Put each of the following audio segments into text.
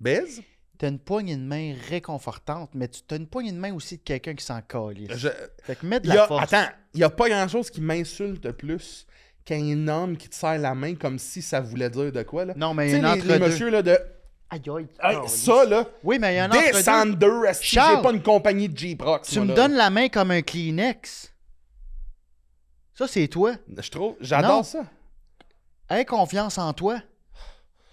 Baise? T'as une poignée de main réconfortante, mais tu t'as une poignée de main aussi de quelqu'un qui s'en colle. Fait que de la force. Attends, il n'y a pas grand-chose qui m'insulte plus qu'un homme qui te serre la main comme si ça voulait dire de quoi. Là. Non, mais il y a un monsieur là, de... Aïe, aïe, ça, là. Oui, mais il y a un entre j'ai pas une compagnie de Jeep prox Tu me donnes la main comme un Kleenex. Ça, c'est toi. Je trouve, j'adore ça. Aie confiance en toi.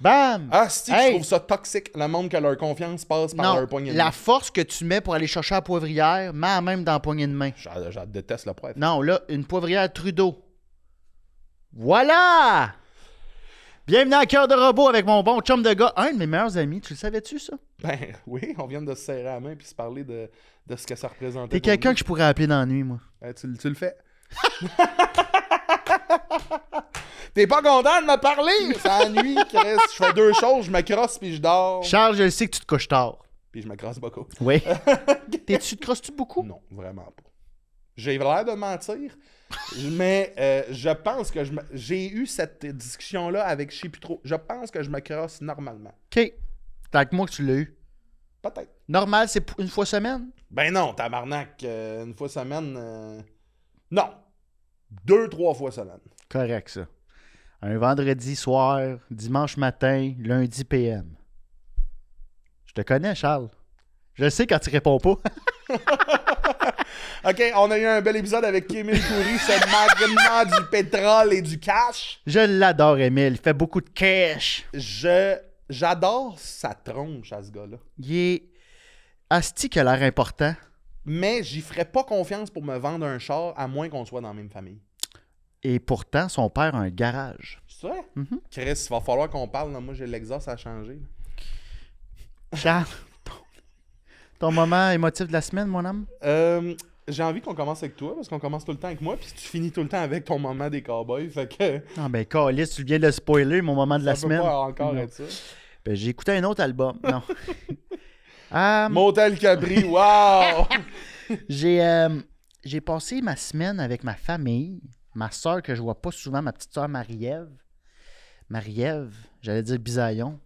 Bam! Ah, si, je trouve ça toxique. Le monde que leur confiance passe par leur poignée de main. La force que tu mets pour aller chercher la poivrière, mets même dans la poignée de main. J'en déteste la poivre. Non, là, une poivrière Trudeau. Voilà! Bienvenue à Cœur de Robot avec mon bon chum de gars, un de mes meilleurs amis. Tu le savais-tu, ça? Ben oui, on vient de se serrer la main et se parler de, ce que ça représentait. T'es quelqu'un que je pourrais appeler dans la nuit, moi. Eh, tu le fais. T'es pas content de me parler? Ça nuit, Chris. Je fais deux choses, je me crosse puis je dors. Charles, je sais que tu te couches tard. Puis je me crosse beaucoup. Oui. T'es, tu te crosses-tu beaucoup? Non, vraiment pas. J'ai l'air de mentir, mais euh, je pense que je j'ai eu cette discussion-là avec je trop. Je pense que je me crosse normalement. OK. c'est avec moi que tu l'as eu? Peut-être. Normal, c'est une fois semaine? Ben non, tabarnak. marnaque, euh, une fois semaine. Euh, non. Deux, trois fois semaine. Correct, ça un vendredi soir, dimanche matin, lundi PM. Je te connais, Charles. Je sais quand tu réponds pas. OK, on a eu un bel épisode avec Émile Coury, ce magnat du pétrole et du cash. Je l'adore, Émile. Il fait beaucoup de cash. Je J'adore sa tronche à ce gars-là. Il est asti qui a l'air important. Mais j'y ferais pas confiance pour me vendre un char à moins qu'on soit dans la même famille. Et pourtant, son père a un garage. C'est ça? Mhm. Chris, il va falloir qu'on parle. moi, j'ai l'exhaust à changer. Charles, ton... moment émotif de la semaine, mon homme? Euh, j'ai envie qu'on commence avec toi, parce qu'on commence tout le temps avec moi, puis tu finis tout le temps avec ton moment des cowboys. que... Non, ah, ben, Calis, tu viens de spoiler, mon moment de la semaine. pas encore être ça. Ben, j'ai écouté un autre album. Non. Um, Motel Cabri, wow! j'ai euh, j'ai passé ma semaine avec ma famille ma soeur que je vois pas souvent, ma petite soeur Marie-Ève. Marie-Ève, j'allais dire Bisaillon.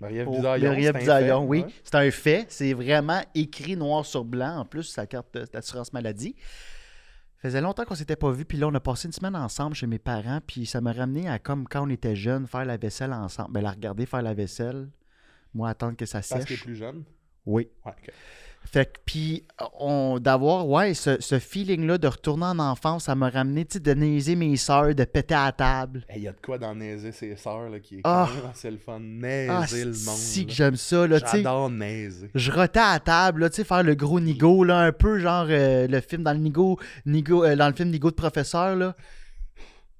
Marie-Ève oh, Bisaillon. Marie Bisaillon, oui. C'est un fait. C'est vraiment écrit noir sur blanc. En plus, sa carte d'assurance maladie. faisait longtemps qu'on s'était pas vu, puis là, on a passé une semaine ensemble chez mes parents, puis ça m'a ramené à comme quand on était jeune, faire la vaisselle ensemble. Ben, la regarder faire la vaisselle, moi attendre que ça sèche. Parce que plus jeune? Oui. Fait que, puis, d'avoir, ouais, ce, ce feeling-là de retourner en enfance, ça m'a ramené, tu de naiser mes sœurs, de péter à table. Il y a de quoi d'en naiser ses sœurs, là, qui est ah, quand le fun. Naiser ah, le monde. Si, que j'aime ça, là, tu J'adore naiser. Je rotais à table, là, tu sais, faire le gros nigo, là, un peu genre euh, le film dans le nigo, nigo euh, dans le film Nigo de professeur, là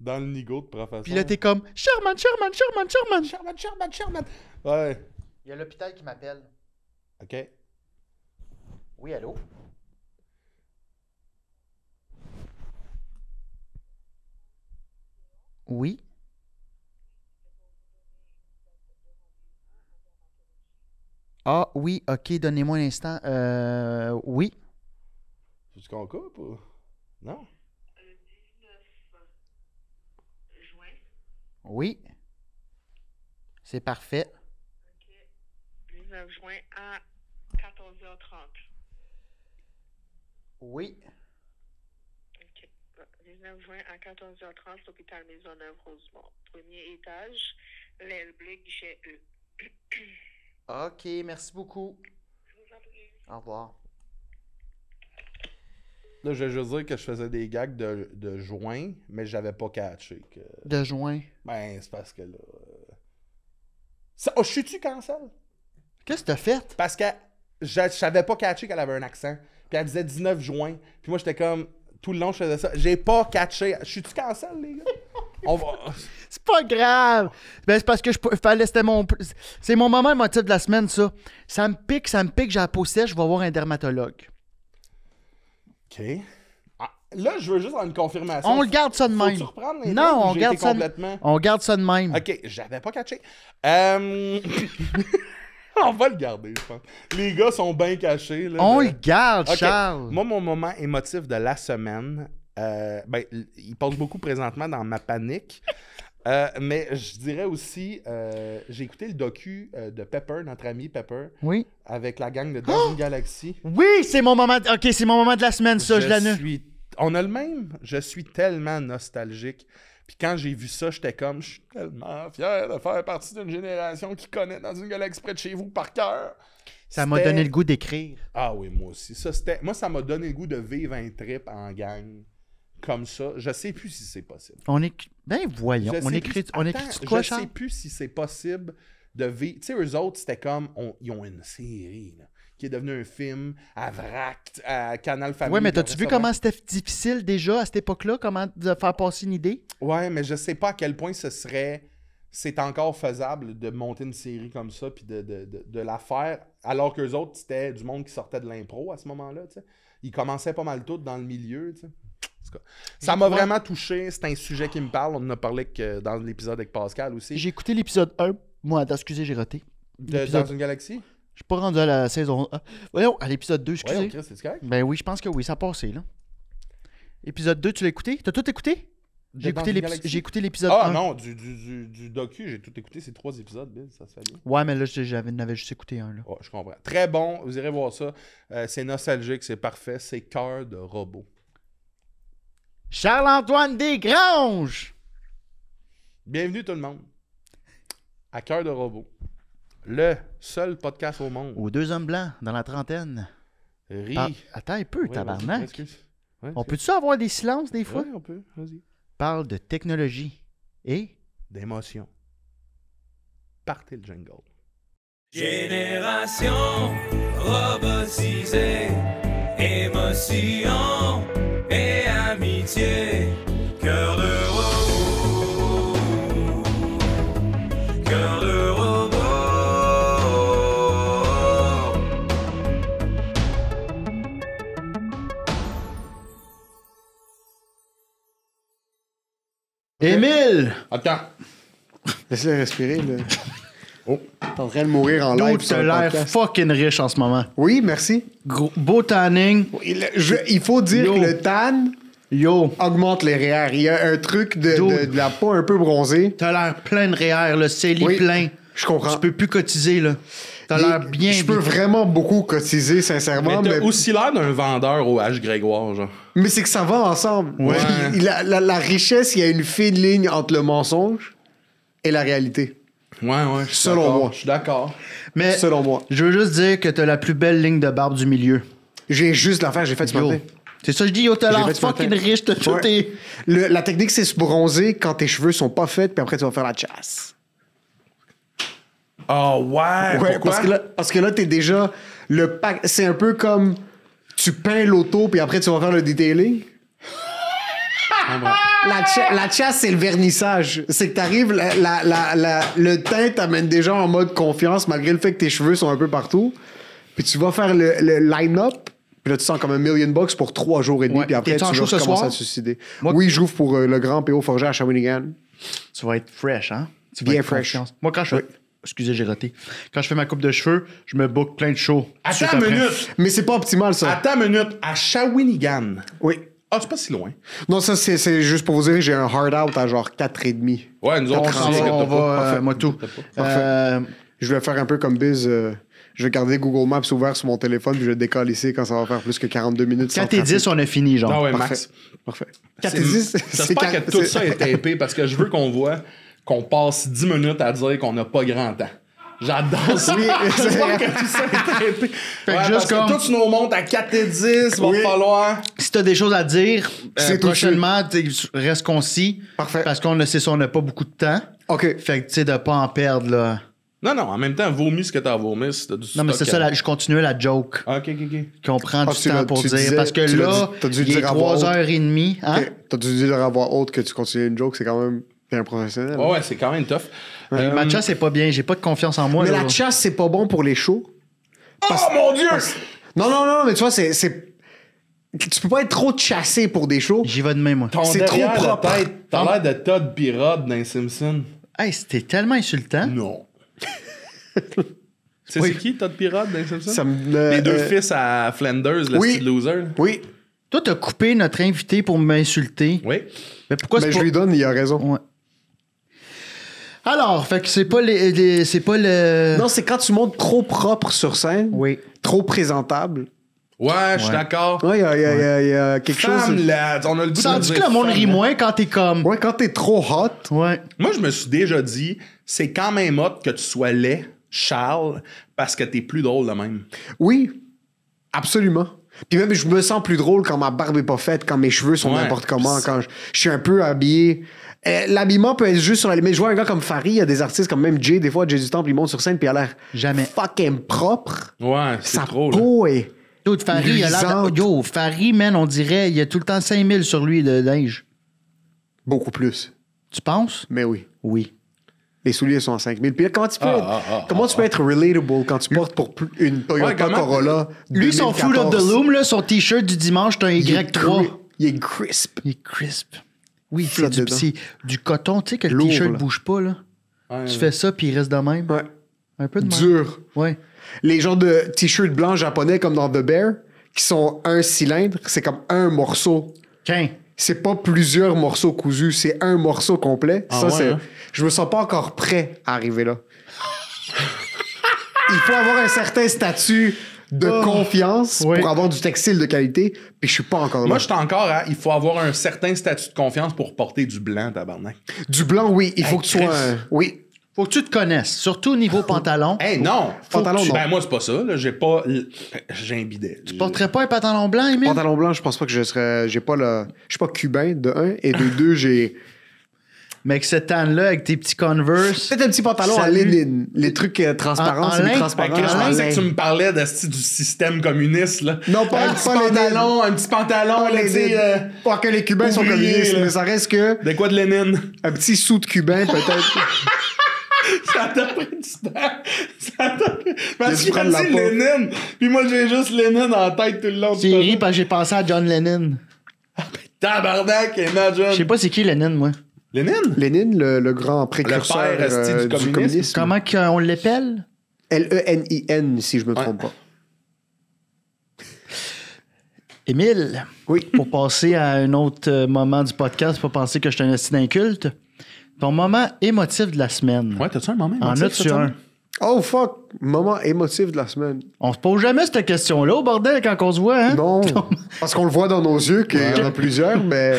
dans le nigo de professeur. Puis là, t'es comme Sherman, Sherman, Sherman, Sherman, Sherman, Sherman, Sherman. Ouais. Il y a l'hôpital qui m'appelle. OK. Oui, allô Oui. Ah oui, ok, donnez-moi un instant. Euh, oui. C'est du qu'on coupe ou... Non? Le 19 juin. Oui. C'est parfait. Ok. 19 juin à 14h30. Oui. OK. 19 juin à 14h30, l'hôpital Maisonneuve-Rosemont. Premier étage, l'aile bleue, guichet E. OK, merci beaucoup. Au revoir. Là, je vais juste dire que je faisais des gags de, de juin, mais j'avais pas catché que... De juin. Ben, c'est parce que là... Euh, Ça... Oh, je suis-tu cancel? Qu'est-ce que t'as fait? Parce que je, je savais pas catché qu'elle avait un accent. Puis elle disait 19 juin. Puis moi, j'étais comme, tout le long, je faisais ça. J'ai pas catché. Je suis-tu cancel, les gars? On va. C'est pas grave. Ben, c'est parce que je fallait, c'était mon. C'est mon moment émotif de la semaine, ça. Ça me pique, ça me pique, j'ai la peau sèche, je vais voir un dermatologue. OK. Ah, là, je veux juste avoir une confirmation. On le garde ça de même. les non, on garde ça. Complètement... On garde ça de même. OK, j'avais pas catché. Euh... on va le garder, je pense. Les gars sont bien cachés. on le garde, Charles. Moi, mon moment émotif de la semaine, euh, ben, il passe beaucoup présentement dans ma panique. Euh, mais je dirais aussi, euh, j'ai écouté le docu de Pepper, notre ami Pepper. Oui. Avec la gang de Dungeon Galaxy. Oui, c'est mon moment. De... Ok, c'est mon moment de la semaine, ça, je, je On a le même. Je suis tellement nostalgique. Puis quand j'ai vu ça, j'étais comme, je suis tellement fier de faire partie d'une génération qui connaît dans une galaxie près de chez vous par cœur. Ça m'a donné le goût d'écrire. Ah oui, moi aussi. Moi, ça m'a donné le goût de vivre un trip en gang comme ça. Je sais plus si c'est possible. On est... Ben voyons, on écrit, on écrit Je sais plus si c'est possible de vivre. Tu sais, eux autres, c'était comme, ils ont une série. Là qui est devenu un film à VRAC, à Canal Famille. Oui, mais t'as-tu vu comment c'était difficile déjà à cette époque-là, comment de faire passer une idée? Ouais, mais je sais pas à quel point ce serait. C'est encore faisable de monter une série comme ça puis de, la faire, alors qu'eux autres, c'était du monde qui sortait de l'impro à ce moment-là. Ils commençaient pas mal tout dans le milieu. sais Ça m'a vraiment touché. C'est un sujet qui me parle. On en a parlé que dans l'épisode avec Pascal aussi. J'ai écouté l'épisode 1. Moi, d'excuser j'ai raté. dans une galaxie je ne suis pas rendu à la saison. voyons, à l'épisode 2, excusez. Voyons, Chris, Ben oui, je pense que oui, ça a passé, là. Épisode 2, tu l'as écouté? T'as tout écouté? J'ai écouté, l'épisode 1. Ah non, du, du, du, docu, j'ai tout écouté. C'est trois épisodes, Bill, ça se fait bien. Ouais, mais là, j'avais, n'avais juste écouté un. Là. je comprends. Très bon, vous irez voir ça. Euh, c'est nostalgique, c'est parfait, c'est cœur de robot. Charles-Antoine Desgranges! Bienvenue tout le monde à Cœur de robot le seul podcast au monde. Aux deux hommes blancs dans la trentaine. Rie. Attends peu, on peut-tu avoir des silences des fois? on peut. Vas-y. Parle de technologie et d'émotion. Partez le jungle. Génération robotisée, émotion et amitié. Attends. Laisse-le respirer, là. Oh. T'es en train de mourir en live. T'as l'air fucking riche en ce moment. Oui, merci. beau tanning. Il, faut dire que le tan Yo. augmente les REER. Il y a un truc de, la peau un peu bronzée. T'as l'air plein de REER, le CELI plein. Je comprends. Tu peux plus cotiser, là. T'as l'air bien. Je peux vraiment beaucoup cotiser, sincèrement. Mais t'as aussi l'air d'un vendeur au H. Grégoire, genre. Mais c'est que ça va ensemble. La, la, richesse, il y a une fine ligne entre le mensonge et la réalité. Ouais, ouais. Selon moi. Je suis d'accord. Mais selon moi. Je veux juste dire que t'as la plus belle ligne de barbe du milieu. J'ai juste l'affaire, j'ai fait du matin. C'est ça, que je dis, yo, t'as fucking riche, t'as tout. la technique, c'est se bronzer quand tes cheveux sont pas faits, puis après, tu vas faire la chasse. Ah ouais! parce que là, parce que là t'es déjà. Le pack. C'est un peu comme tu peins l'auto, puis après, tu vas faire le detailing? La, chasse, c'est le vernissage. C'est que t'arrives, le teint t'amène déjà en mode confiance, malgré le fait que tes cheveux sont un peu partout. Puis tu vas faire le, line-up, puis là, tu sens comme un million bucks pour trois jours et demi, puis après, tu vas à te suicider. oui, j'ouvre pour euh, le grand PO Forger à Shawinigan. Tu vas être fresh, hein? Tu Bien fresh. Moi, quand je, Excusez, j'ai raté. Quand je fais ma coupe de cheveux, je me book plein de shows. À une minute. Mais c'est pas optimal, ça. À ta minute. À Shawinigan. Oui. Ah, c'est pas si loin. Non, ça, c'est juste pour vous dire, que j'ai un hard out à genre 4,5. Ouais, nous autres, on, on, on va. Euh, moi, tout. Euh, je vais faire un peu comme Biz. Euh, je vais garder Google Maps ouvert sur mon téléphone, puis je vais ici quand ça va faire plus que 42 minutes. 4 et 10, on a fini, genre. Ah ouais, Parfait. Max. Parfait. 4 et 10, c'est J'espère que tout ça est tapé parce que je veux qu'on voit qu'on passe 10 minutes à dire qu'on n'a pas grand temps. J'adore ça. Oui, c'est Fait juste comme. Que à 4 et 10, Il va falloir. Si t'as des choses à dire, euh, prochainement, reste concis. Parfait. Parce qu'on ne sait on n'a pas beaucoup de temps. OK. Fait que, tu sais, de pas en perdre, là. Non, non, en même temps, vomis ce que t'as vomi, t'as du Non, mais c'est ça, je continuais la joke. Ah, OK, OK, OK. Qu'on prend ah, du temps pour dire. parce que là, il est 3h30. Hein? T'as dû dire à voix autre que tu continuais une joke, c'est quand même un professionnel. ouais, c'est quand même tough. Euh, ma chasse, c'est pas bien. J'ai pas de confiance en moi. Mais la chasse, c'est pas bon pour les shows. Oh mon Dieu! Non, non, non, mais tu vois, c'est. Tu peux pas être trop chassé pour des shows. J'y vais de même moi. C'est trop propre. T'as l'air de Todd Pirod dans Simpson. Hey, c'était tellement insultant. Non. C'est qui, Todd Pirate, dans Simpson? Les deux euh, fils à Flanders, le oui, loser. Oui. Toi, t'as coupé notre invité pour m'insulter. Oui. Mais pourquoi Mais je lui donne, il a raison. Ouais. Alors, fait que c'est pas les, c'est pas le. Non, c'est quand tu montes trop propre sur scène, Oui. trop présentable. Ouais, je suis d'accord. Ouais, il y, a- quelque chose. là, on a le goût de que le monde rit moins quand t'es comme. Ouais, quand t'es trop hot, Ouais. Moi, je me suis déjà dit, c'est quand même hot que tu sois laid, Charles, parce que t'es plus drôle de même. oui, absolument. Puis même, je me sens plus drôle quand ma barbe est pas faite, quand mes cheveux sont n'importe comment, quand je suis un peu habillé euh, l'habillement peut être juste sur les... Mais je vois un gars comme Farid, il y a des artistes comme même Jay, des fois, Jay du Temple, il monte sur scène, puis il a l'air Jamais. fucking propre. Ouais, c'est trop. Peau là. Est Farid, il a l'air. Yo, Farid, man, on dirait, il y a tout le temps 5000 sur lui de linge. Beaucoup plus. Tu penses? Mais oui. Oui. Les souliers sont à 5000. Puis comment tu peux, ah, ah, ah, comment tu peux être relatable quand tu portes pour une Toyota Corolla? Lui, son Fruit of the Loom, là, son t-shirt du dimanche, c'est un Y3. Il est crisp. Il est crisp. Oui, c'est du, coton, tu sais, que le t-shirt ne bouge pas, là. tu fais ça, puis il reste de même. Un peu de Dur. Ouais. Les genres de t-shirts blancs japonais, comme dans The Bear, qui sont un cylindre, c'est comme un morceau. C'est pas plusieurs morceaux cousus, c'est un morceau complet. Ah ça, hein? Je me sens pas encore prêt à arriver là. il faut avoir un certain statut de oh. confiance pour avoir du textile de qualité, puis je suis pas encore là. Moi, je suis encore il faut avoir un certain statut de confiance pour porter du blanc, tabarnak. Du blanc, oui, il faut que tu sois... oui. Faut que tu te connaisses, surtout au niveau pantalon. Eh non! Pantalon, Ben, moi, c'est pas ça, J'ai pas. J'ai un bidet. Tu porterais pas un pantalon blanc, Emile? Pantalon blanc, je pense pas que je serais. J'ai pas le. Je suis pas cubain, de un, et de deux, j'ai mais avec ce tan-là, avec tes petits Converse. peut un petit pantalon en ligne, les, trucs euh, transparents, c'est transparent. Ben, je pensais que tu me parlais de, du système communiste. Là. Non, pas, un, petit pantalon, un petit pantalon, pas euh, Pas que les Cubains sont communistes, mais ça reste que. De quoi de Lénine Un petit sou de cubain, peut-être. ça t'a pris du temps. Ça t'a pris... Parce que dit Lénine. Puis moi, j'ai juste Lénine en tête tout le long. C'est ri parce que j'ai pensé à John Lennon. Ah, ben, tabarnak, imagine. Je sais pas c'est qui Lénine, moi. Lénine? Lénine, le, grand précurseur euh, du, communisme. Comment on l'appelle? L-E-N-I-N, si je ne me trompe pas. Émile, oui. pour passer à un autre euh, moment du podcast, pour penser que je suis un assis ton moment émotif de la semaine. Ouais, t'as-tu un moment émotif? En as un? Oh fuck, moment émotif de la semaine. On se pose jamais cette question-là au bordel quand on se voit, hein? Non. parce qu'on le voit dans nos yeux qu'il y en a plusieurs, mais.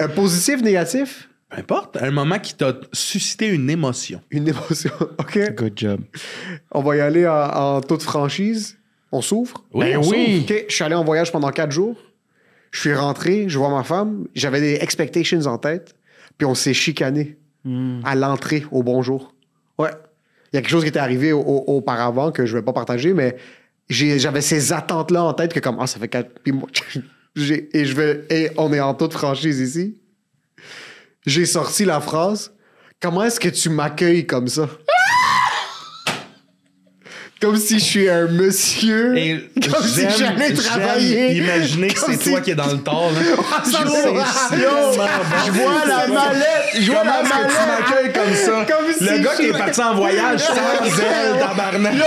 Euh, positif, négatif? Peu importe, un moment qui t'a suscité une émotion. Une émotion, OK. Good job. On va y aller en, toute franchise. On s'ouvre. Oui, ben, on oui. Je suis allé en voyage pendant quatre jours. Je suis rentré, je vois ma femme. J'avais des expectations en tête. Puis on s'est chicané hmm. à l'entrée au bonjour. Ouais. Il y a quelque chose qui était arrivé auparavant que je ne vais pas partager, mais j'avais ces attentes-là en tête que comme, ah, ça fait quatre... Puis et, je vais, et on est en toute franchise ici j'ai sorti la phrase Comment est-ce que tu m'accueilles comme ça comme si je suis un monsieur. Et comme si j'allais travaillé, Imaginez que c'est si... toi qui es dans le tort. Hein. Là. Ah, je, je vois la mallette. Je vois la mallette. Tu m'accueilles comme ça. Comme le gars qui est parti en voyage sans elle, tabarnak. Yo,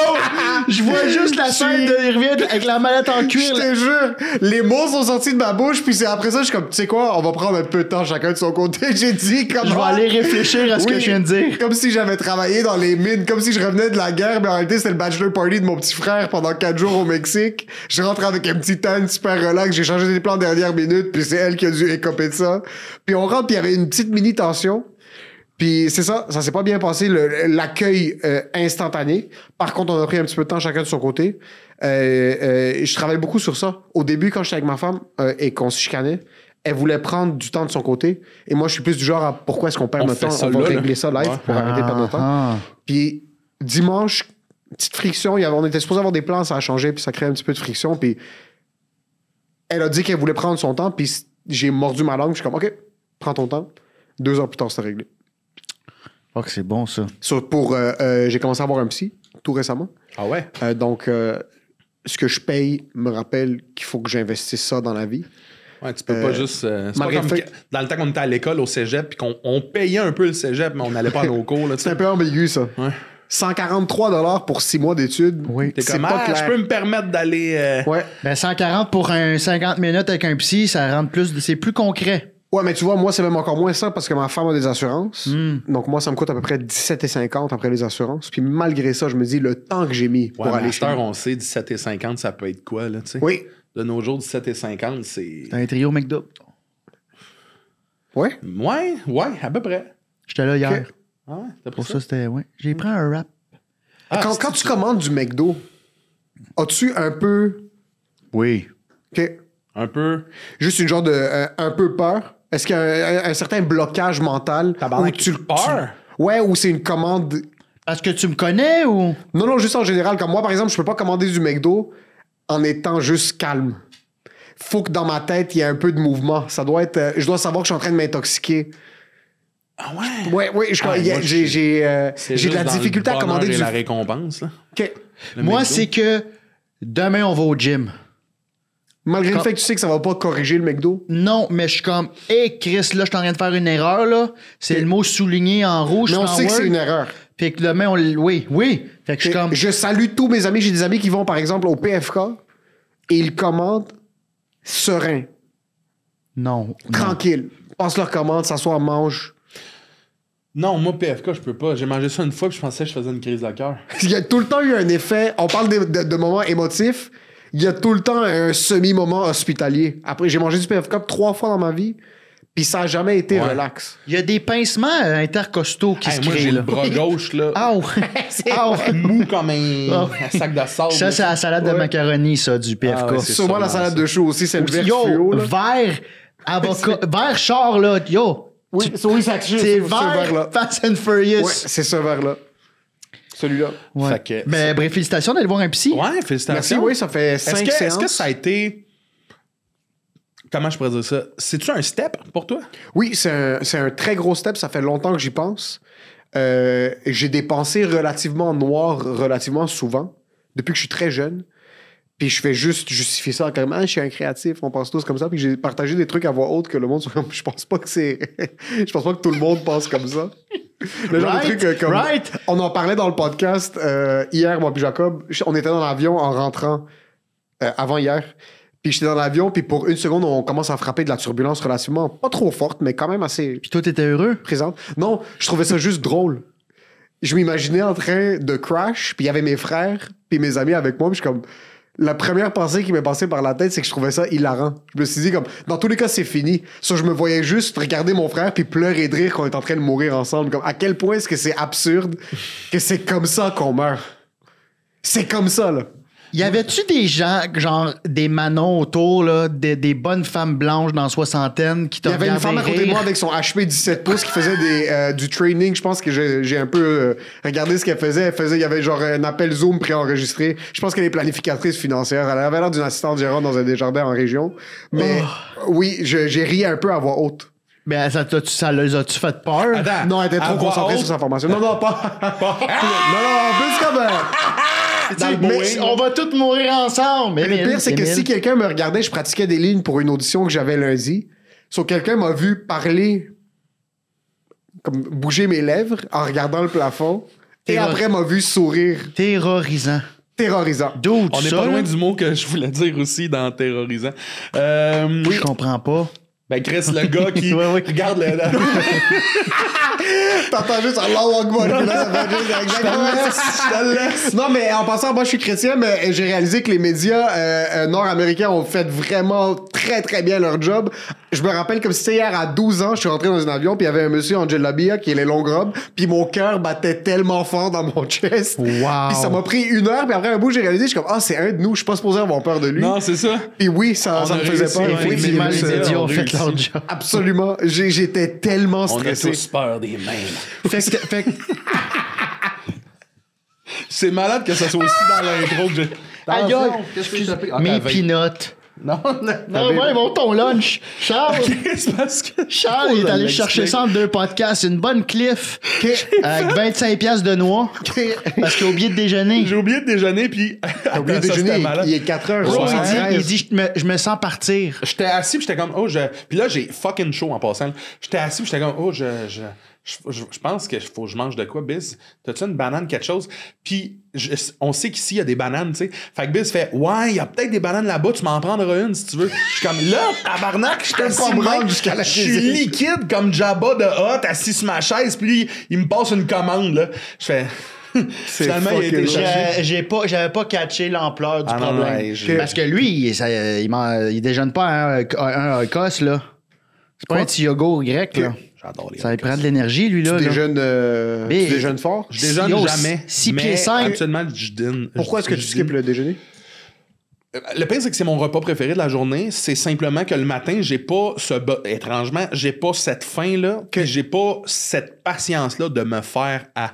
je vois juste la scène de Irvine avec la mallette en cuir. Je te jure, les mots sont sortis de ma bouche. Puis après ça, je suis comme, tu sais quoi, on va prendre un peu de temps chacun de son côté. J'ai dit comme. Je vais ah! aller réfléchir à ce que je viens de dire. Comme si j'avais travaillé dans les mines, comme si je revenais de la guerre, mais en réalité, c'était le badge party de mon petit frère pendant quatre jours au Mexique. Je rentre avec un petit tan super relax. J'ai changé des plans dernière minute, puis c'est elle qui a dû écoper de ça. Puis on rentre, puis il y avait une petite mini tension. Puis c'est ça, ça s'est pas bien passé, l'accueil euh, instantané. Par contre, on a pris un petit peu de temps chacun de son côté. Euh, euh, je travaille beaucoup sur ça. Au début, quand j'étais avec ma femme et qu'on se chicanait, elle voulait prendre du temps de son côté. Et moi, je suis plus du genre à pourquoi est-ce qu'on perd notre temps? on va régler ça live pour arrêter de perdre notre temps. Ah. Puis dimanche, petite friction. on était supposé avoir des plans, ça a changé, puis ça crée un petit peu de friction. Puis elle a dit qu'elle voulait prendre son temps, puis j'ai mordu ma langue. Je suis comme, OK, prends ton temps. Deux heures plus tard, c'est réglé. que c'est bon, ça. pour, euh, euh, j'ai commencé à avoir un psy tout récemment. Ah ouais? Euh, donc, ce que je paye me rappelle qu'il faut que j'investisse ça dans la vie. Ouais, tu peux pas juste. dans le temps qu'on était à l'école, au cégep, puis qu'on payait un peu le cégep, mais on n'allait pas à nos cours. C'est un peu ambigu, ça. Ouais. 143 pour six mois d'études. Oui. C'est pas clair. Ah, je peux me permettre d'aller. Euh, ben 140 pour un 50 minutes avec un psy, ça rentre plus. C'est plus concret. Ouais, mais tu vois, moi, c'est même encore moins ça parce que ma femme a des assurances. Hmm. Donc, moi, ça me coûte à peu près 17,50 après les assurances. Puis, malgré ça, je me dis le temps que j'ai mis pour aller chez on sait, 17,50, ça peut être quoi, là, tu sais? Oui. De nos jours, 17,50, c'est. C'est un trio McDo. Ouais? Ouais, ouais, à peu près. J'étais là hier. Ah Pour ça, c'était. Ouais. J'ai pris un rap. Ah, quand, tu commandes du McDo, as-tu un peu. Oui. OK. Un peu. Juste une genre de. Euh, un peu peur? Est-ce qu'il y a un, certain blocage mental où tu le. peur? Ouais, ou c'est une commande Est-ce que tu me connais ou. Non, non, juste en général. Comme moi, par exemple, je peux pas commander du McDo en étant juste calme. Faut que dans ma tête, il y ait un peu de mouvement. Ça doit être. Euh, je dois savoir que je suis en train de m'intoxiquer. Oui, ah ouais? Ouais, j'ai de la difficulté à commander du. la récompense, là. moi, c'est que demain, on va au gym. Malgré le fait que tu sais que ça va pas corriger le McDo. Non, mais je suis comme, hé Chris, là, je suis en train de faire une erreur, là. C'est le mot souligné en rouge. Mais on sait que c'est une erreur. Puis que demain, on. Oui, oui. je salue tous mes amis. J'ai des amis qui vont, par exemple, au PFK et ils commandent serein. Non. Tranquille. se leur commande, s'assoit, mange. Non, moi, PFK, je peux pas. J'ai mangé ça une fois puis je pensais que je faisais une crise de cœur. Il y a tout le temps eu un effet. On parle de, moments émotifs. Il y a tout le temps un semi-moment hospitalier. Après, j'ai mangé du PFK trois fois dans ma vie. Puis ça n'a jamais été relax. Il y a des pincements euh, intercostaux qui se moi, Moi, j'ai le bras gauche, là. Ah, ah mou comme ah un... sac de sable. Ça, c'est la salade de macaroni, ça, du PFK. Souvent, ah la salade de choux aussi, c'est le vert Yo, vert, avocat, char, là. Yo, oui, c'est oui, C'est vers, Fast and Furious. Oui, c'est ce vert là Celui-là. Ouais. Mais bref, félicitations d'aller voir un psy. Ouais, félicitations. Merci, oui, ça fait cinq est séances. Est-ce que ça a été comment je pourrais dire ça? C'est-tu un step pour toi? Oui, c'est un, très gros step. Ça fait longtemps que j'y pense. Euh, j'ai des pensées relativement noires, relativement souvent, depuis que je suis très jeune. Puis je fais juste justifier ça comme ah, je suis un créatif, on pense tous comme ça. Puis j'ai partagé des trucs à voix haute que le monde je pense pas que c'est. je pense pas que tout le monde pense comme ça. Le genre de truc euh, comme. On en parlait dans le podcast euh, hier, moi puis Jacob. On était dans l'avion en rentrant euh, avant hier. Puis j'étais dans l'avion, puis pour une seconde, on commence à frapper de la turbulence relativement pas trop forte, mais quand même assez. Puis toi, t'étais heureux? Présente. Non, je trouvais ça juste drôle. Je m'imaginais en train de crash, puis il y avait mes frères, puis mes amis avec moi, puis je suis comme la première pensée qui m'est passée par la tête, c'est que je trouvais ça hilarant. Je me suis dit comme, dans tous les cas, c'est fini. soit je me voyais juste regarder mon frère puis pleurer de rire qu'on est en train de mourir ensemble. Comme, à quel point est-ce que c'est absurde que c'est comme ça qu'on meurt? C'est comme ça, là. Y avait-tu des gens, genre des manons autour, là, des, bonnes femmes blanches dans soixantaine qui t'ont Il y avait une femme à côté de moi avec son HP 17 pouces qui faisait des, euh, du training. Je pense que j'ai un peu euh, regardé ce qu'elle faisait. Elle faisait, il y avait genre un appel Zoom préenregistré. Je pense qu'elle est planificatrice financière. Elle avait l'air d'une assistante gérante dans un jardins en région. Mais oh. oui, j'ai ri un peu à voix haute. Mais ben, ça, ça, ça les a-tu fait peur? non, elle était trop concentrée sur sa formation. Non, non, pas. Ah! non, non, plus comme on va tous mourir ensemble. Mais le pire, c'est que si quelqu'un me regardait, je pratiquais des lignes pour une audition que j'avais lundi. Sauf quelqu'un m'a vu parler, comme bouger mes lèvres en regardant le plafond. Et après m'a vu sourire Terrorisant. terrorisant. On est pas loin du mot que je voulais dire aussi dans terrorisant. Euh, Je comprends pas. Ben Chris, le gars qui regarde le, T'entends juste Allah Akbar. Non, mais en passant, moi, je suis chrétien, mais j'ai réalisé que les médias euh, euh, nord-américains ont fait vraiment très, très bien leur job. Je me rappelle comme si c'était hier à 12 ans, je suis rentré dans un avion, puis il y avait un monsieur angel Bia qui est les longues robes, puis mon cœur battait tellement fort dans mon chest. Wow. Puis ça m'a pris une heure, puis après un bout, j'ai réalisé, je suis comme, ah, oh, c'est un de nous, je suis pas supposé avoir peur de lui. Non, c'est ça. Puis oui, ça, ça me faisait peur. les médias ont fait leur job. Absolument. J'étais tellement stressé. On fait Fait C'est malade que ça soit aussi dans l'intro que j'ai. Aïe, ah, mes pinottes. Non, non, non ah, ouais, bon, ton lunch. Charles, okay, parce que Charles est allé chercher ça en deux podcasts. Une bonne cliff avec 25 piastres de noix. Parce qu'il a oublié de déjeuner. J'ai oublié de déjeuner, puis... T'as oublié de déjeuner, il, est 4 h Bro, il, dit, il dit, je, me, sens partir. J'étais assis, puis j'étais comme, oh, je... Puis là, j'ai fucking chaud en passant. J'étais assis, puis j'étais comme, oh, je... je je, pense qu'il faut que je mange de quoi, Biz? T'as-tu une banane, quelque chose? Puis, on sait qu'ici, il y a des bananes, tu sais. Fait que Biz fait, ouais, il y a peut-être des bananes là-bas, tu m'en prendras une si tu veux. Je suis comme, là, tabarnak, je te jusqu'à la Je suis liquide comme Jabba de Hot, assis sur ma chaise, puis il me passe une commande, là. Je fais. Finalement, il était pas, j'avais pas catché l'ampleur du ah problème. Parce que lui, il, il, déjeune pas un, un, un, là. C'est pas un petit yogourt grec, là. J'adore Ça va prendre de l'énergie, lui, là. Tu déjeunes, euh, tu fort? Je déjeune jamais. six mais pieds cinq. Absolument, je dîne. Pourquoi est-ce que tu skippes le déjeuner? Euh, le pire, c'est que c'est mon repas préféré de la journée. C'est simplement que le matin, j'ai pas ce. Étrangement, j'ai pas cette faim-là. Que j'ai pas cette patience-là de me faire à.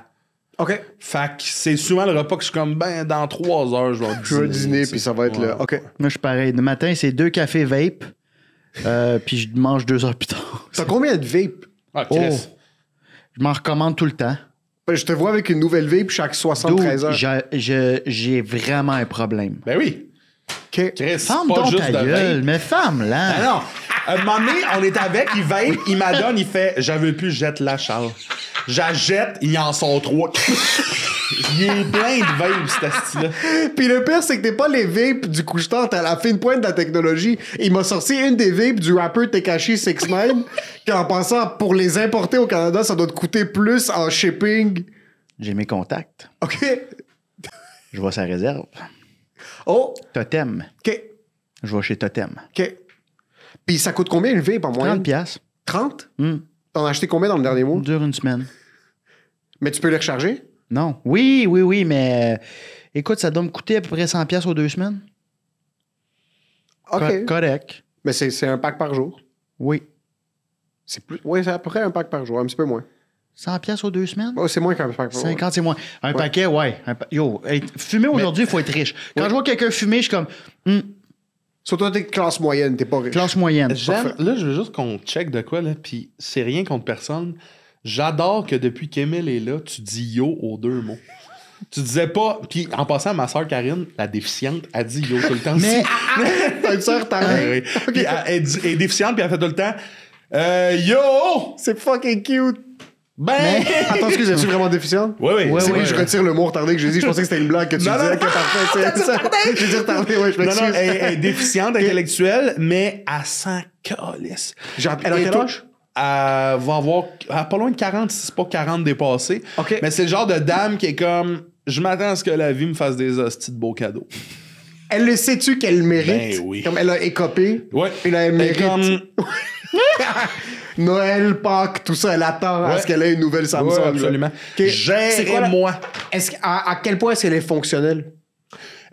OK. Fait que c'est souvent le repas que je suis comme, ben, dans trois heures, je vais Je veux dîner, puis ça va être là OK. Moi, je suis pareil. Le matin, c'est deux cafés vape, euh, puis je mange deux heures plus tard. T'as combien de vape? Ah, oh. Je m'en recommande tout le temps. Ben, je te vois avec une nouvelle vie puis chaque 73 heures. J'ai vraiment un problème. Ben oui. quest Chris, Femme pas donc ta gueule, mais femme là. Ben non! Un moment donné, on est avec, il veille, il m'adonne, il fait « Je veux plus, jette la Charles. » J'achète, il y en sont trois. Il a plein de vapes, cet asti-là. Puis le pire, c'est que t'es pas les vapes du coup je à à la fine pointe de la technologie. Il m'a sorti une des vapes du rappeur Tekashi 69, qui en pensant, pour les importer au Canada, ça doit te coûter plus en shipping. J'ai mes contacts. OK. Je vois sa réserve. Oh! Totem. OK. Je vois chez Totem. OK. Puis ça coûte combien une vape en moyenne? 30 30? Hmm. T'en as acheté combien dans le dernier mois? Dure une semaine. Mais tu peux les recharger? Non. Oui, oui, oui, mais euh, écoute, ça doit me coûter à peu près 100$ aux deux semaines. OK. correct. Mais c'est, un pack par jour. Oui. C'est plus. Oui, c'est à peu près un pack par jour, un petit peu moins. 100 pièces aux deux semaines? Oh, c'est moins qu'un pack. par jour. 50, c'est moins. Un paquet, ouais. Yo, fumer aujourd'hui, il faut être riche. Quand je vois quelqu'un fumer, je suis comme... Mm. Surtout que t'es classe moyenne, t'es pas riche. Classe moyenne. là, je veux juste qu'on check de quoi, là, puis c'est rien contre personne, J'adore que depuis qu'Emile est là, tu dis yo aux deux mots. Tu disais pas. Puis en passant, ma soeur Karine, la déficiente, a dit yo tout le temps. Mais. Ah, ah, ah! T'as une soeur, tardée. Puis elle, est déficiente, puis elle fait tout le temps euh, yo! C'est fucking cute. Ben! Attends, excusez, je suis vraiment déficiente? Oui, oui. oui, je retire le mot retardé que j'ai dit. Je pensais que c'était une blague que tu Non, disais. non, que parfait, c'est ça. Je dis retardé, oui. je m'excuse. non, elle, est déficiente intellectuelle, mais à 100 calisse. Elle a en quel elle va avoir à pas loin de 40 si c'est pas 40 dépassés. Mais c'est le genre de dame qui est comme je m'attends à ce que la vie me fasse des hosties de beaux cadeaux. Elle le sait-tu qu'elle mérite? Ben comme elle a écopé. Et elle mérite. Noël, Pâques, tout ça, elle attend parce ce qu'elle a une nouvelle Samsung. absolument. Okay. moi. Est-ce, à, à, quel point est-ce qu'elle est fonctionnelle?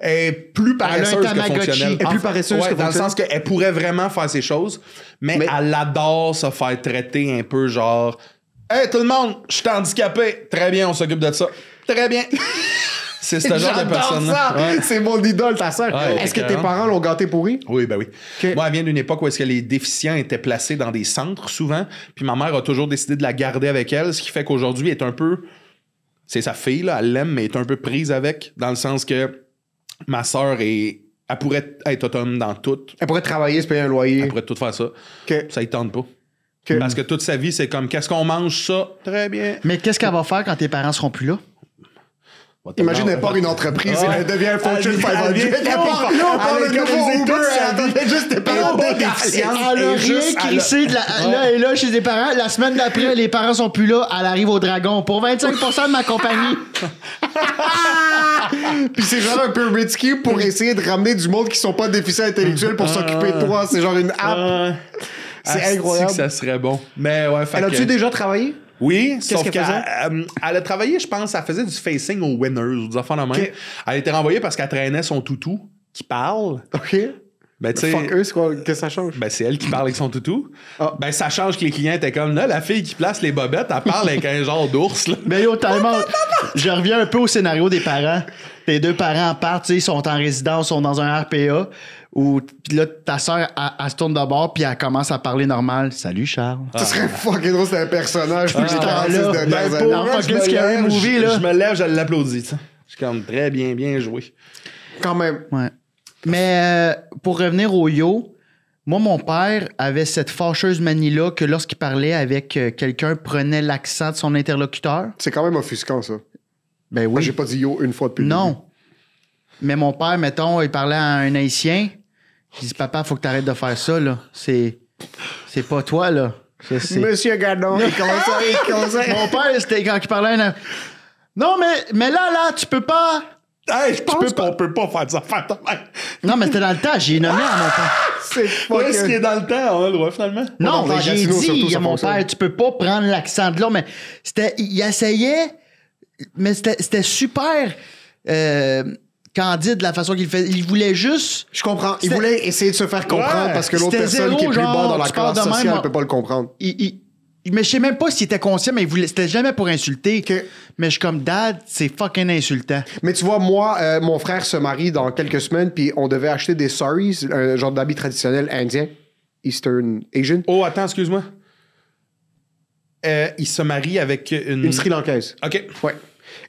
est plus paresseuse que fonctionnelle. Elle est plus paresseuse Dans le sens qu'elle pourrait vraiment faire ses choses, mais, elle adore se faire traiter un peu genre Hey tout le monde, je suis handicapé. Très bien, on s'occupe de ça. Très bien. C'est ce genre de personne. C'est mon idole, ta sœur. est-ce que tes parents l'ont gâté pourri? Oui, ben oui. Moi, elle vient d'une époque où est-ce que les déficients étaient placés dans des centres souvent. Puis ma mère a toujours décidé de la garder avec elle, ce qui fait qu'aujourd'hui, elle est un peu. C'est sa fille, là, elle l'aime, mais elle est un peu prise avec, dans le sens que ma soeur est. Elle pourrait être autonome dans tout. Elle pourrait travailler, se payer un loyer. Elle pourrait tout faire ça. Ça y tente pas. Parce que toute sa vie, c'est comme qu'est-ce qu'on mange ça? Très bien. Mais qu'est-ce qu'elle va faire quand tes parents seront plus là? Imagine, elle part une entreprise, et elle devient un Fortune 500. Elle, elle, elle part Uber, elle juste tes parents rien là et là chez des parents. La semaine d'après, les parents sont plus là, elle arrive au Dragon pour 25% de ma compagnie. Puis c'est genre un peu risky pour mm. essayer de ramener du monde qui sont pas déficients intellectuels pour mm. s'occuper de toi. C'est genre une ah. app. Ah, c'est incroyable. que ça serait bon. Mais ouais, fait Elle a-tu déjà travaillé? Oui, sauf qu'elle euh, elle, a travaillé, je pense, elle faisait du facing aux winners, aux enfants de main. Elle Elle été renvoyée parce qu'elle traînait son toutou qui parle. OK. Ben, fuck eux, quoi que ça change? Ben, c'est elle qui parle avec son toutou. Ah. Ben, ça change que les clients étaient comme, là, la fille qui place les bobettes, elle parle avec un genre d'ours. Mais yo, tellement. je reviens un peu au scénario des parents. Tes deux parents partent, ils sont en résidence, sont dans un RPA. Ou puis là, ta soeur, elle, se tourne de bord, puis elle commence à parler normal. Salut, Charles. Ça ah. serait fucking drôle, c'est un personnage. Ah. ah. Ben, de ben, Je me lève, je l'applaudis, Je suis comme très bien, bien joué. Quand même. Ouais. Mais euh, pour revenir au yo, moi, mon père avait cette fâcheuse manie-là que lorsqu'il parlait avec euh, quelqu'un, prenait l'accent de son interlocuteur. C'est quand même offusquant, ça. Ben oui. j'ai pas dit yo une fois de plus. Non. Mais mon père, mettons, il parlait à un haïtien. Il dit Papa, faut que t'arrêtes de faire ça, là. C'est. C'est pas toi, là. Monsieur Gardon, il il Mon père, c'était quand il parlait à un. Non, mais, mais là, là, tu peux pas. Hey, je qu'on peut pas faire des affaires Non, mais c'était dans le temps, j'ai nommé ah! à mon C'est pas ce qui est dans le temps, on a le droit finalement. Non, mais j'ai dit à mon père, tu peux pas prendre l'accent de là, mais c'était, il essayait, mais c'était super euh, candide la façon qu'il faisait. Il voulait juste. Je comprends. Il voulait essayer de se faire comprendre parce que l'autre personne qui est plus bas dans la classe sociale ne peut pas le comprendre. il, mais je sais même pas s'il était conscient, mais c'était jamais pour insulter. Mais je suis comme, Dad, c'est fucking insultant. Mais tu vois, moi, euh, mon frère se marie dans quelques semaines, puis on devait acheter des saris, un genre d'habit traditionnel indien, Eastern Asian. Oh, attends, excuse-moi. Euh, il se marie avec une. Une Sri Lankaise. OK. Ouais.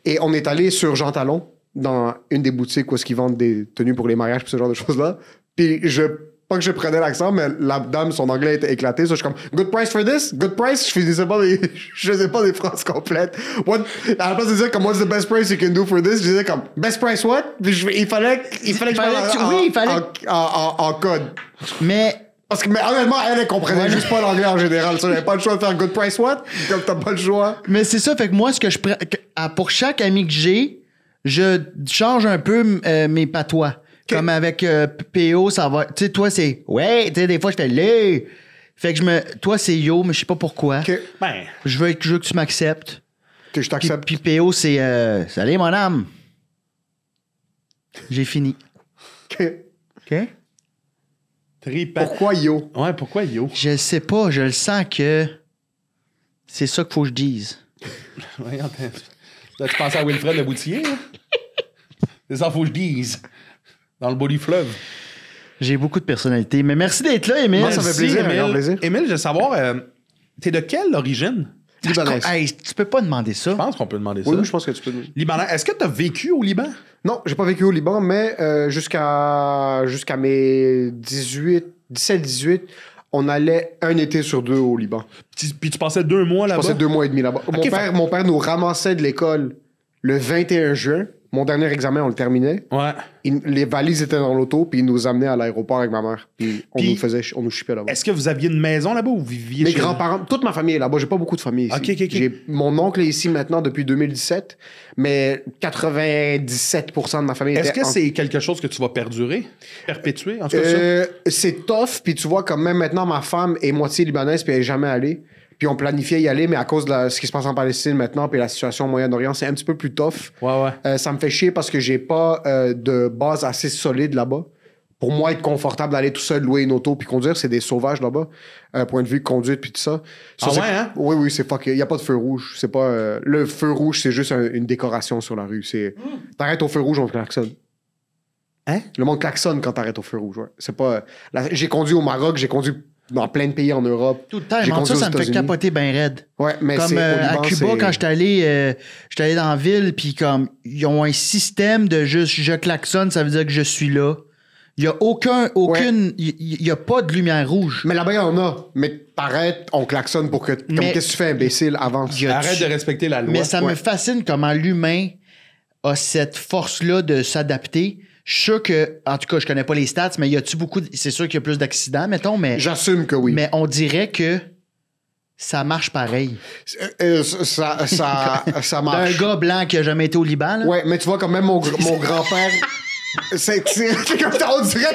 Et on est allé sur Jean Talon, dans une des boutiques où est-ce qu'ils vendent des tenues pour les mariages, puis ce genre de choses-là. Puis je pas que je prenais l'accent, mais la dame, son anglais était éclaté. So, je suis comme, good price for this? Good price? Je faisais pas des, je faisais pas des phrases complètes. What, à la place de dire comme, what's the best price you can do for this? Je disais comme, best price what? il fallait, il fallait que fallait je parle oui, il fallait... en, en, en, code. Mais, parce que, mais honnêtement, elle, elle comprenait juste pas l'anglais en général. Tu n'avais pas le choix de faire good price what? Comme t'as pas le choix. Mais c'est ça, fait que moi, ce que je pour chaque ami que j'ai, je change un peu euh, mes patois. Comme avec euh, PO, ça va. Tu sais, toi, c'est ouais, tu sais, des fois, je fais Fait que je me. Toi, c'est yo, mais je sais pas pourquoi. Ben. Je veux, que tu m'acceptes. Que je t'accepte. Puis, PO, c'est euh, salut, mon âme. J'ai fini. OK. OK? Tripa... Pourquoi yo? Ouais, pourquoi yo? Je sais pas, je le sens que c'est ça qu'il faut que je dise. ouais, là, tu penses à Wilfred Le Boutier, hein? C'est ça qu'il faut que je dise dans le Body fleuve. J'ai beaucoup de personnalité, mais merci d'être là, Émile. Moi, ça me fait plaisir, Émile. plaisir. Émile, je veux savoir, euh, t'es de quelle origine? Libanais. Ah, tu peux pas demander ça. Je pense qu'on peut demander ça. Oui, je pense que tu peux. Libanais. Est-ce que tu as vécu au Liban? Non, j'ai pas vécu au Liban, mais euh, jusqu'à jusqu'à mes 18, 17, 18, on allait un été sur deux au Liban. Puis, tu passais deux mois là-bas? Je passais deux mois et demi là-bas. mon, mon père nous ramassait de l'école le 21 juin mon dernier examen, on le terminait. les valises étaient dans l'auto, puis ils nous amenaient à l'aéroport avec ma mère. Puis on nous faisait, on nous chipait là-bas. Est-ce que vous aviez une maison là-bas ou vous viviez Mes grands-parents, toute ma famille est là-bas. J'ai pas beaucoup de famille ici. mon oncle est ici maintenant depuis 2017, mais 97% de ma famille Est-ce que c'est quelque chose que tu vas perdurer, perpétuer euh, C'est tough, puis tu vois, comme même maintenant, ma femme est moitié libanaise, puis elle n'est jamais allée. Puis on planifiait y aller, mais à cause de ce qui se passe en Palestine maintenant, puis la situation au Moyen-Orient, c'est un petit peu plus tough. Ouais, ouais. Euh, ça me fait chier parce que j'ai pas euh, de base assez solide là-bas. Pour moi, être confortable d'aller tout seul louer une auto puis conduire, c'est des sauvages là-bas. Euh, point de vue conduite puis tout ça. ah ouais, hein? Oui, oui, c'est fuck. Il n'y a pas de feu rouge. C'est pas. le feu rouge, c'est juste une décoration sur la rue. C'est. Hmm. T'arrêtes au feu rouge, on klaxonne. Hein? Le monde klaxonne quand t'arrêtes au feu rouge. C'est pas. J'ai conduit au Maroc, j'ai conduit dans plein de pays en Europe. Tout le temps, ça, ça me fait capoter bien raide. Ouais, mais comme euh, à Cuba, quand j'étais allé, euh, allé dans la ville, puis comme ils ont un système de juste je klaxonne, ça veut dire que je suis là. Il n'y a aucun, aucune, il n'y a pas de lumière rouge. Mais là-bas, il y en a. Mais arrête, on klaxonne pour que. qu'est-ce que tu fais, imbécile, avance. Arrête tu... de respecter la loi. Mais ça me fascine comment l'humain a cette force-là de s'adapter je suis que, en tout cas, je connais pas les stats, mais y a-tu beaucoup. C'est sûr qu'il y a plus d'accidents, mettons, mais. J'assume que oui. Mais on dirait que ça marche pareil. Euh, euh, ça, ça, ça marche. Un gars blanc qui a jamais été au Liban, Ouais, mais tu vois, quand même, mon, mon grand-père. on dirait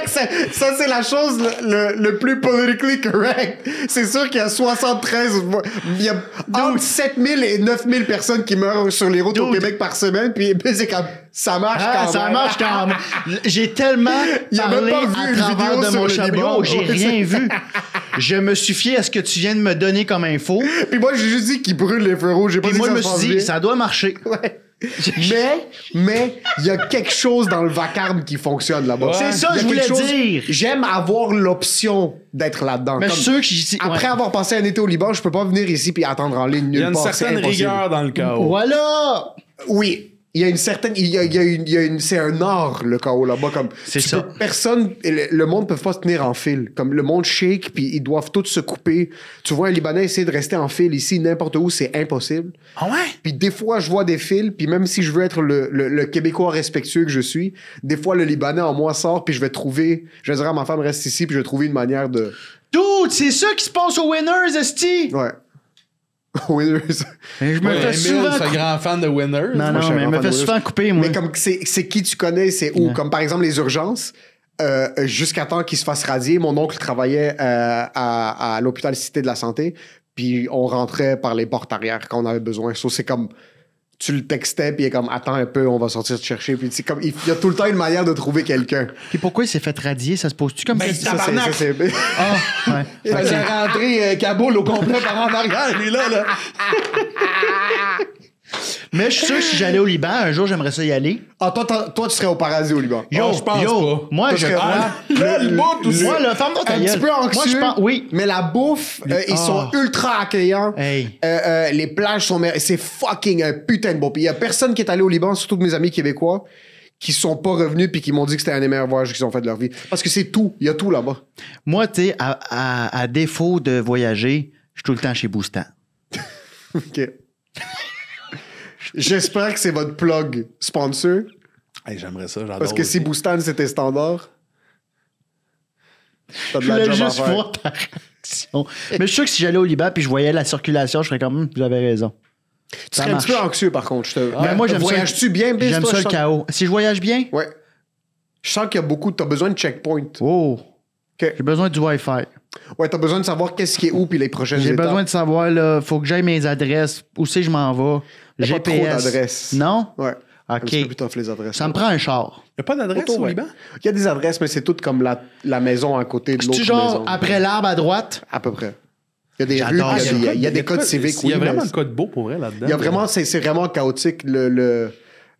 que ça, c'est la chose le, plus politically correct. C'est sûr qu'il y a 73, il y a entre 7000 et 9000 personnes qui meurent sur les routes au Québec par semaine, puis c'est comme ça ah, marche quand même. Ça marche quand même. J'ai tellement parlé pas vu à travers de mon chablon, j'ai rien vu. Je me suis fié à ce que tu viens de me donner comme info. Puis moi, j'ai juste dit qu'il brûle les feux rouges. Pas Puis moi, je me suis dit, ça doit marcher. Ouais. mais, mais, il y a quelque chose dans le vacarme qui fonctionne là-bas. C'est ça, je voulais dire. J'aime avoir l'option d'être là-dedans. Mais Comme, je sûr que Après avoir passé un été au Liban, je peux pas venir ici puis attendre en ligne nulle part. Il y a une certaine rigueur dans le chaos. Voilà! Oui, il y a une certaine il y a, il y a une, c'est un art le chaos là-bas comme c'est ça personne le, le monde peut pas se tenir en fil comme le monde shake puis ils doivent tous se couper tu vois un libanais essayer de rester en fil ici n'importe où c'est impossible ah ouais puis des fois je vois des fils puis même si je veux être le, le, le, québécois respectueux que je suis des fois le libanais en moi sort puis je vais trouver je vais dire à ma femme reste ici puis je vais trouver une manière de Dude, c'est ça qui se passe aux winners, Esti! Ouais. Winners. je me fais souvent. Non, me souvent couper, moi. Mais comme c'est qui tu connais, c'est où? Comme par exemple les urgences. Euh, jusqu'à temps qu'il se fasse radier, mon oncle travaillait euh, à, l'hôpital Cité de la Santé, puis on rentrait par les portes arrière quand on avait besoin. c'est comme tu le textais, puis il est comme attends un peu, on va sortir te chercher. Puis c'est comme il y a tout le temps une manière de trouver quelqu'un. Puis pourquoi il s'est fait radier Ça se pose-tu comme ben, ça, c'est Ah, ouais. Il est rentré euh, Kaboul au complet par en arrière, lui là. là. Mais je suis sûr si j'allais au Liban, un jour, j'aimerais ça y aller. Ah, toi, tu serais au paradis au Liban. Yo, ah, je pense pas. Moi, je serais ah, Là, le bout aussi. Moi, Un petit peu anxieux. Moi, je oui. Mais la bouffe, euh, ils ah. sont ultra accueillants. Euh, euh, les plages sont. C'est fucking un putain de beau Il y a personne qui est allé au Liban, surtout mes amis québécois qui sont pas revenus puis qui m'ont dit que c'était un des meilleurs voyages qu'ils ont fait de leur vie. Parce que c'est tout. Il y a tout là-bas. Moi, tu sais, à, à, défaut de voyager, je suis tout le temps chez Boostan. OK. J'espère que c'est votre plug sponsor. J'aimerais ça, j'adore. Parce que si Boostan c'était standard, de Je la voulais juste voir Mais je suis sûr que si j'allais au Liban puis je voyais la circulation, je serais comme, hmm, vous avez raison. Tu serais un petit peu anxieux par contre. Mais moi, j'aime ça- Voyages-tu bien, J'aime ça le chaos. Si je voyage bien, Ouais. Je sens qu'il y a beaucoup. T'as besoin de checkpoint. oh, j'ai besoin du Wi-Fi. Ouais, t'as besoin de savoir qu'est-ce qui est où puis les prochaines J'ai besoin de savoir, là, faut que j'aille mes adresses, où c'est que je m'en vais. J'ai pas trop d'adresses. Non? Ouais. Ok. Un peu tough, les adresses. Ça me prend un char. Il n'y a pas d'adresse au Liban? Il y a des adresses, mais c'est toutes comme la, la maison à côté de l'autre C'est-tu genre après l'arbre à droite? À peu près. Il y a des rues, il y a des- il codes civiques. Il y a vraiment un code beau pour vrai là-dedans. Il y a vraiment, c'est c'est vraiment chaotique. Le, le-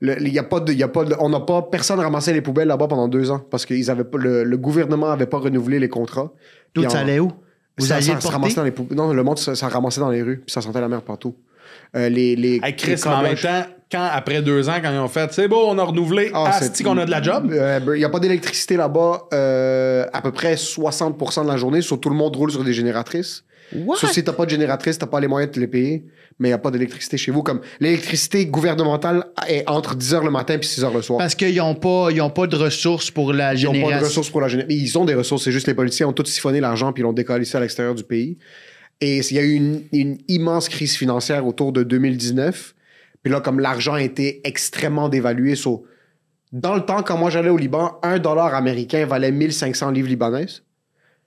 il y a pas de, y a on n'a pas, personne ramassait les poubelles là-bas pendant deux ans parce que avaient, le, gouvernement avait pas renouvelé les contrats. tout ça allait où? Vous ça, Non, le monde, ça, ramassait dans les rues, puis ça sentait la merde partout. Euh, les, les, en même temps, après deux ans, quand ils ont fait, c'est beau, on a renouvelé, ah, qu'on a de la job. Euh, il n'y a pas d'électricité là-bas euh, à peu près 60% de la journée, sur tout le monde roule sur des génératrices. Sauf si t'as pas de génératrice, t'as pas les moyens de te le payer, mais il n'y a pas d'électricité chez vous. Comme l'électricité gouvernementale est entre 10 h le matin et 6 h le soir. Parce qu'ils n'ont pas, pas de ressources pour la génération. Ils n'ont pas de ressources pour la génération. Ils ont des ressources, c'est juste les policiers ont tout siphonné l'argent puis l'ont décollé à l'extérieur du pays. Et il y a eu une, immense crise financière autour de 2019. Puis là, comme l'argent était extrêmement dévalué, dans le temps, quand moi j'allais au Liban, un dollar américain valait 1500 livres libanaises.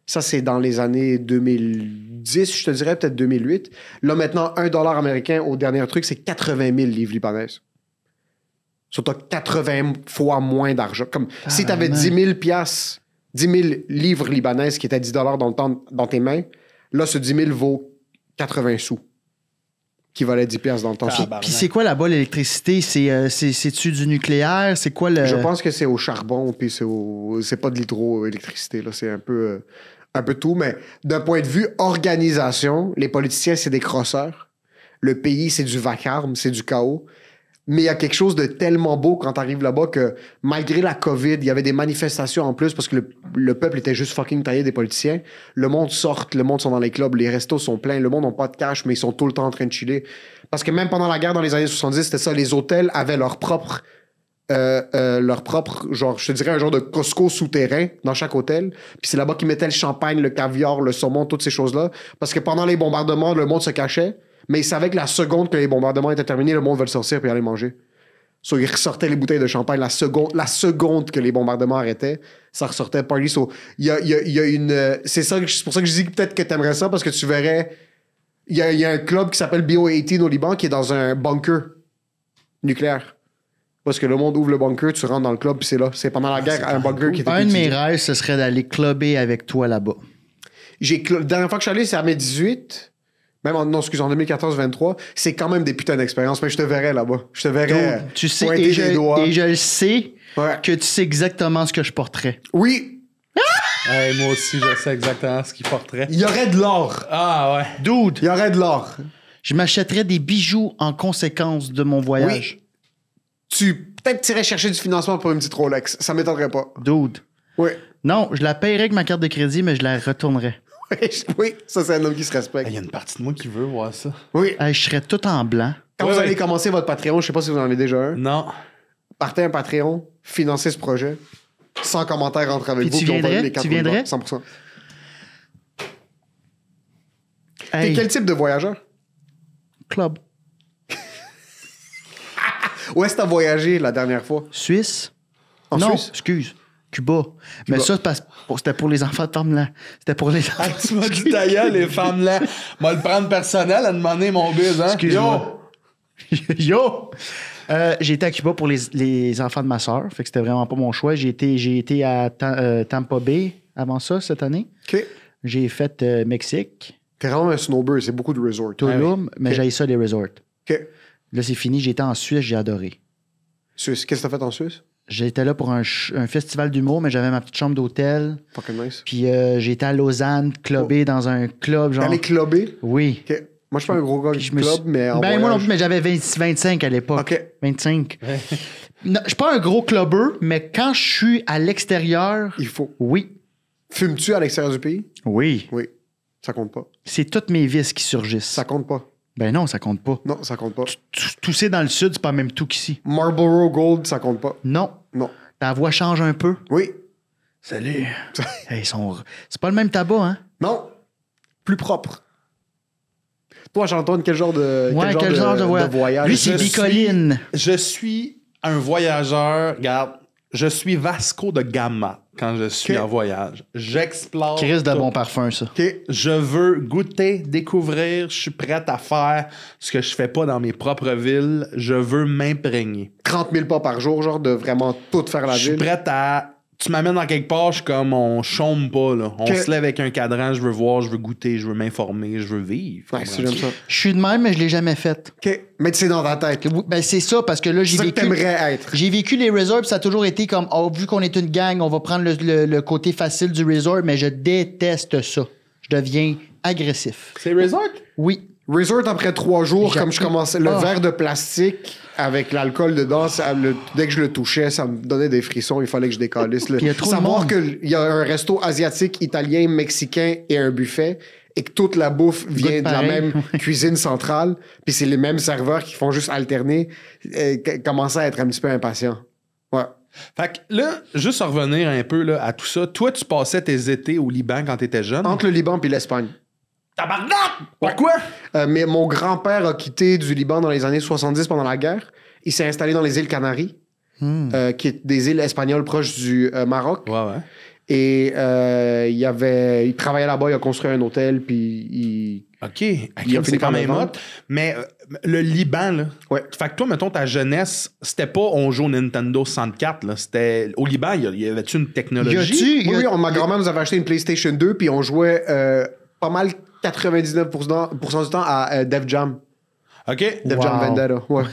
Ça, c'est dans les années 2010, je te dirais, peut-être 2008. Là, maintenant, un dollar américain au dernier truc, c'est 80 000 livres libanaises. C'est t'as 80 fois moins d'argent. Comme si ah, t'avais 10 000 piastres, 10 000 livres libanaises qui étaient 10 dollars dans tes mains, là, ce 10 000 vaut 80 sous qui valait 10 pièces dans le temps. Ah, puis c'est quoi là-bas l'électricité? C'est, euh, c'est c'est-tu du nucléaire? C'est quoi le... Je pense que c'est au charbon, puis c'est, au... c'est pas de l'hydroélectricité. Là. C'est un peu... Euh, un peu tout, mais d'un point de vue organisation, les politiciens, c'est des crosseurs. Le pays, c'est du vacarme, c'est du chaos. Mais il y a quelque chose de tellement beau quand t'arrives là-bas que malgré la COVID, il y avait des manifestations en plus parce que le, le peuple était juste fucking taillé des politiciens. Le monde sort, le monde sont dans les clubs, les restos sont pleins, le monde n'a pas de cash, mais ils sont tout le temps en train de chiller. Parce que même pendant la guerre dans les années 70, c'était ça, les hôtels avaient leur propre euh, euh, leur propre, genre, je dirais un genre de Costco souterrain dans chaque hôtel. Puis c'est là-bas qu'ils mettaient le champagne, le caviar, le saumon, toutes ces choses-là. Parce que pendant les bombardements, le monde se cachait, mais ils savaient que la seconde que les bombardements étaient terminés, le monde veut sortir puis aller manger. So, ils ressortaient les bouteilles de champagne la seconde, la seconde que les bombardements arrêtaient, ça ressortait party. So, il y a, une. C'est ça, pour ça que je dis peut-être que t'aimerais ça parce que tu verrais. Il y a, y a un club qui s'appelle BO18 au Liban qui est dans un bunker nucléaire. Parce que le monde ouvre le bunker, tu rentres dans le club, puis c'est là. C'est pendant la ah, guerre, un bunker qui était. Un de mes rêves, ce serait d'aller clubber avec toi là-bas. J'ai La dernière fois que je suis allé, c'est à mes 18. Même en, en 2014-23, c'est quand même des putains d'expériences. Mais je te verrai là-bas. Je te verrai. tu sais, et je, et je le sais que tu sais exactement ce que je porterais. Oui, moi aussi, je sais exactement ce qu'il porterait. Il y aurait de l'or. Ah ouais. Dude. Il y aurait de l'or. Je m'achèterais des bijoux en conséquence de mon voyage. Oui tu peut-être tirais chercher du financement pour une petite Rolex. Ça m'étonnerait pas. Dude. Oui. Non, je la paierais avec ma carte de crédit, mais je la retournerais. oui, ça, c'est un homme qui se respecte. Il y a une partie de moi qui veut voir ça. Oui. je serais tout en blanc. Quand vous allez commencer votre Patreon, je sais pas si vous en avez déjà un. Non. Partez un Patreon, financez ce projet. Sans commentaire entre avec Puis vous. Tu viendrais? Les tu viendrais? 100%. Hey. T'es quel type de voyageur? Club. Où est-ce que t'as voyagé la dernière fois? Suisse? En non, excuse. Cuba. Mais ça, c'était pour les enfants de femmes là. C'était pour les enfants. Ah, tu m'as dit d'ailleurs, les femmes là. Moi, le prendre personnel à demander mon bise, hein? Yo! Yo! Euh, j'ai été à Cuba pour les, les, enfants de ma soeur. Fait que c'était vraiment pas mon choix. J'ai été, j'ai été à euh, Tampa Bay avant ça cette année. OK. J'ai fait euh, Mexique. T'es vraiment un snowbird, c'est beaucoup de resorts. Tulum, ah mais okay. j'ai ça les resorts. OK. Là, c'est fini. J'étais en Suisse, j'ai adoré. Suisse, qu'est-ce que t'as fait en Suisse? J'étais là pour un, un festival d'humour, mais j'avais ma petite chambre d'hôtel. Fucking nice. Puis euh, j'étais à Lausanne, clubé oh. dans un club. Genre... T'allais clubé? Oui. Moi, je suis pas un gros gars du club, mais. ben, moi non plus, mais j'avais 25 à l'époque. OK. 25. non, je suis pas un gros clubber, mais quand je suis à l'extérieur. Il faut. Oui. Fumes-tu à l'extérieur du pays? Oui. Oui. Ça compte pas. C'est toutes mes vices qui surgissent. Ça compte pas. Ben non, ça compte pas. Non, ça compte pas. Tousser dans le sud, c'est pas même tout qu'ici. Marlboro Gold, ça compte pas. Non. Non. Ta voix change un peu. Oui. Salut. sont... C'est pas le même tabac, hein? Non. Plus propre. Toi, j'entends quel genre de, quel, genre, de, voyage? Lui, c'est Je suis un voyageur. Regarde, je suis Vasco de Gama quand je suis en voyage. J'explore. Chris de bon parfum, ça. Je veux goûter, découvrir. Je suis prête à faire ce que je fais pas dans mes propres villes. Je veux m'imprégner. 30 000 pas par jour, genre de vraiment tout faire la ville. Je suis prête à tu m'amènes dans quelque part, je suis comme on chôme pas, là. On se lève avec un cadran, je veux voir, je veux goûter, je veux m'informer, je veux vivre. Ouais, ça. Je suis de même, mais je l'ai jamais fait. OK. Mais sais dans ta tête. Ben, c'est ça, parce que là, j'ai vécu. être. J'ai vécu les resorts, ça a toujours été comme, oh, vu qu'on est une gang, on va prendre le, le, côté facile du resort, mais je déteste ça. Je deviens agressif. C'est resort? Oui. Resort après trois jours, comme je commençais, le ah. verre de plastique avec l'alcool dedans, dès que je le touchais, ça me donnait des frissons. Il fallait que je décalisse. Le, savoir qu'il y a un resto asiatique, italien, mexicain et un buffet et que toute la bouffe vient de, la même cuisine centrale, puis c'est les mêmes serveurs qui font juste alterner, et à être un petit peu impatient. Ouais. Fait que là, juste revenir un peu là, à tout ça, toi, tu passais tes étés au Liban quand tu étais jeune. Entre le Liban puis l'Espagne. Tabarnak! Pourquoi? Euh, mais mon grand-père a quitté du Liban dans les années 70 pendant la guerre. Il s'est installé dans les îles Canaries, hmm. euh, qui est des îles espagnoles proches du euh, Maroc. Ouais, ouais. Et il, avait, il travaillait là-bas, il a construit un hôtel, puis il. OK. Il a quand même Mais le Liban, là. Ouais. Fait que toi, mettons, ta jeunesse, c'était pas on joue Nintendo 64, là. C'était. Au Liban, il y avait-tu une technologie? Y a oui, oui, ma grand-mère nous avait acheté une PlayStation 2, puis on jouait pas mal 99% du temps à Dev euh, Def Jam. OK. Def Jam Vendetta, ouais.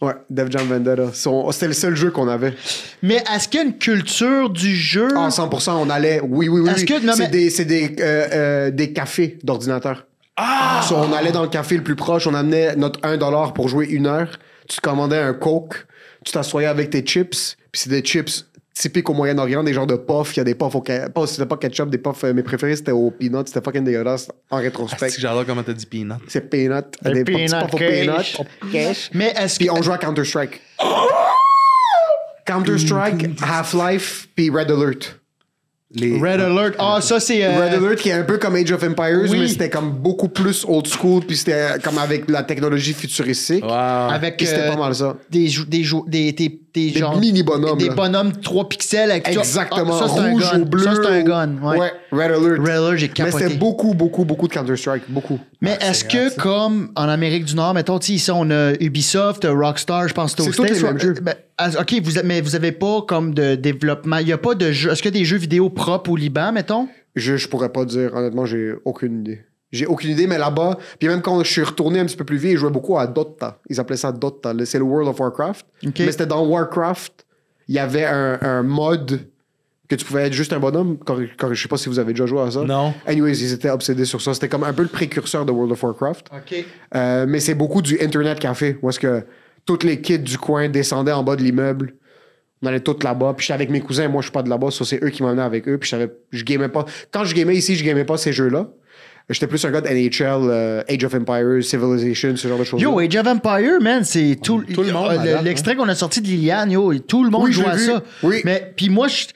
Ouais, Def Jam Vendetta. C'était le seul jeu qu'on avait. Mais est-ce qu'il y a une culture du jeu? Ah, 100%, on allait. Oui, oui, oui. C'est -ce euh, euh, des, cafés d'ordinateur. Ah! on allait dans le café le plus proche, on amenait notre 1$ pour jouer une heure. Tu commandais un Coke, tu t'assoyais avec tes chips, puis c'est des chips typique au Moyen-Orient, des genres de puffs. Il y a des puffs au ketchup. C'était pas ketchup, des puffs. Euh, mes préférés, c'était au peanut. C'était fucking dégueulasse en rétrospect. C'est j'adore comment t'as dit peanut. C'est peanut. Des peanut puffs au peanut. Mais est-ce Puis on joue à Counter-Strike. Counter-Strike, Half-Life, puis Red Alert. Red ah. Alert. Ah, ça, c'est. Euh, Red Alert qui est un peu comme Age of Empires, mais c'était comme beaucoup plus old school, puis c'était euh, comme avec la technologie futuristique. Wow. Avec. c'était euh, pas mal ça. Des, des, des, des, mini bonhommes. Des, bonhommes 3 pixels avec Exactement. Ah, ça, rouge ou bleu. Ça, c'est un gun. Ouais. ouais. Red Alert. Red Alert, j'ai capoté. Mais c'était beaucoup, beaucoup, beaucoup de Counter-Strike. Beaucoup. Mais ah, est-ce que, comme en Amérique du Nord, mettons, tu ici, on a Ubisoft, Rockstar, je pense que c'est même jeu. Ah, OK, vous, mais vous n'avez pas comme de développement. Il n'y a pas de jeu. Est-ce qu'il y a des jeux vidéo propres au Liban, mettons? Je, je pourrais pas dire. Honnêtement, j'ai aucune idée. J'ai aucune idée, mais là-bas, puis même quand je suis retourné un petit peu plus vite, ils jouaient beaucoup à Dota. Ils appelaient ça Dota. C'est le World of Warcraft. Mais c'était dans Warcraft, il y avait un, mode que tu pouvais être juste un bonhomme. Quand, je sais pas si vous avez déjà joué à ça. Non. Anyways, ils étaient obsédés sur ça. C'était comme un peu le précurseur de World of Warcraft. OK. Euh, mais c'est beaucoup du Internet café, a est-ce que toutes les kids du coin descendaient en bas de l'immeuble. On allait toutes là-bas. Puis j'étais avec mes cousins, moi je suis pas de là-bas, c'est eux qui m'emmenaient avec eux. Puis je je gamais pas. Quand je gamais ici, je gamais pas ces jeux-là. J'étais plus un gars de NHL, euh, Age of Empires, Civilization, ce genre de choses. Yo, Age of Empires, man, c'est tout, le monde. L'extrait hein. qu'on a sorti de Liliane, yo, tout le monde oui, à ça. Oui. Mais puis moi, je,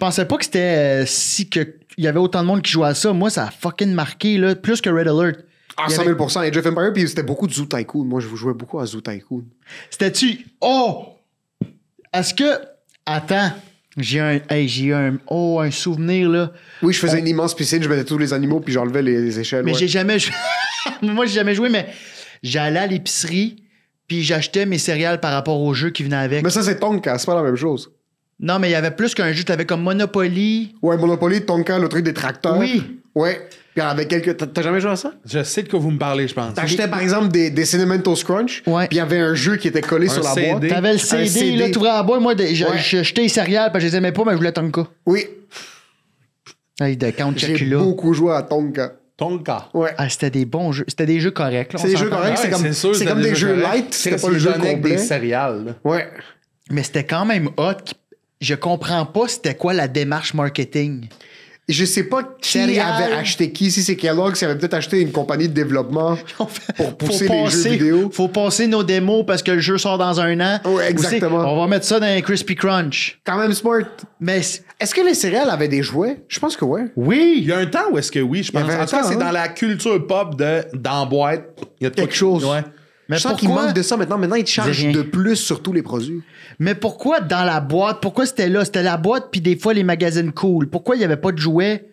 pensais pas que c'était euh, si que il y avait autant de monde qui jouait à ça. Moi, ça a fucking marqué plus que Red Alert. 100 000 Et Jeff Empire, puis c'était beaucoup de Zoo Tycoon. Moi, je jouais beaucoup à Zoo Tycoon. C'était-tu. Oh! Est-ce que. Attends. J'ai un, hey, j'ai un, oh, un souvenir, là. Oui, je faisais euh, une immense piscine, je mettais tous les animaux, puis j'enlevais les, échelles. Mais j'ai jamais joué. Moi, j'ai jamais joué, mais j'allais à l'épicerie, puis j'achetais mes céréales par rapport au jeu qui venait avec. Mais ça, c'est Tonka, c'est pas la même chose. Non, mais il y avait plus qu'un jeu, t'avais comme Monopoly. Ouais, Monopoly, Tonka, le truc des tracteurs. Oui. Ouais avec T'as jamais joué à ça? Je sais de quoi vous me parlez, je pense. T'achetais par exemple des, des scrunch. Crunch. Ouais. Puis il y avait un jeu qui était collé sur la CD. boîte. T'avais le CD, là. là, t'ouvrais la boîte. Moi, j'ai jeté les céréales parce que je les aimais pas, mais je voulais Tonka. Oui. J'ai beaucoup joué à Tonka. Tonka. Ouais. Ah, c'était des bons jeux. C'était des jeux corrects. C'est des jeux corrects. C'est comme, comme des, jeux light. C'était pas le jeu complet. des céréales. Ouais. Mais c'était quand même hot. Je comprends pas c'était quoi la démarche marketing. Je sais pas qui avait acheté qui, si c'est Kellogg, s'il avait peut-être acheté une compagnie de développement pour pousser les jeux vidéo. Faut passer nos démos parce que le jeu sort dans un an. exactement. on va mettre ça dans un Crispy Crunch. Quand même smart. Mais est-ce que les céréales avaient des jouets? Je pense que ouais. Oui. Il y a un temps où est-ce que oui, je En tout cas, c'est hein. dans la culture pop de Il y a quelque chose. Mais je sens qu'il manque de ça maintenant. Maintenant, ils te de plus sur tous les produits. Mais pourquoi dans la boîte? Pourquoi c'était là? C'était la boîte, puis des fois les magazines cool. Pourquoi il n'y avait pas de jouets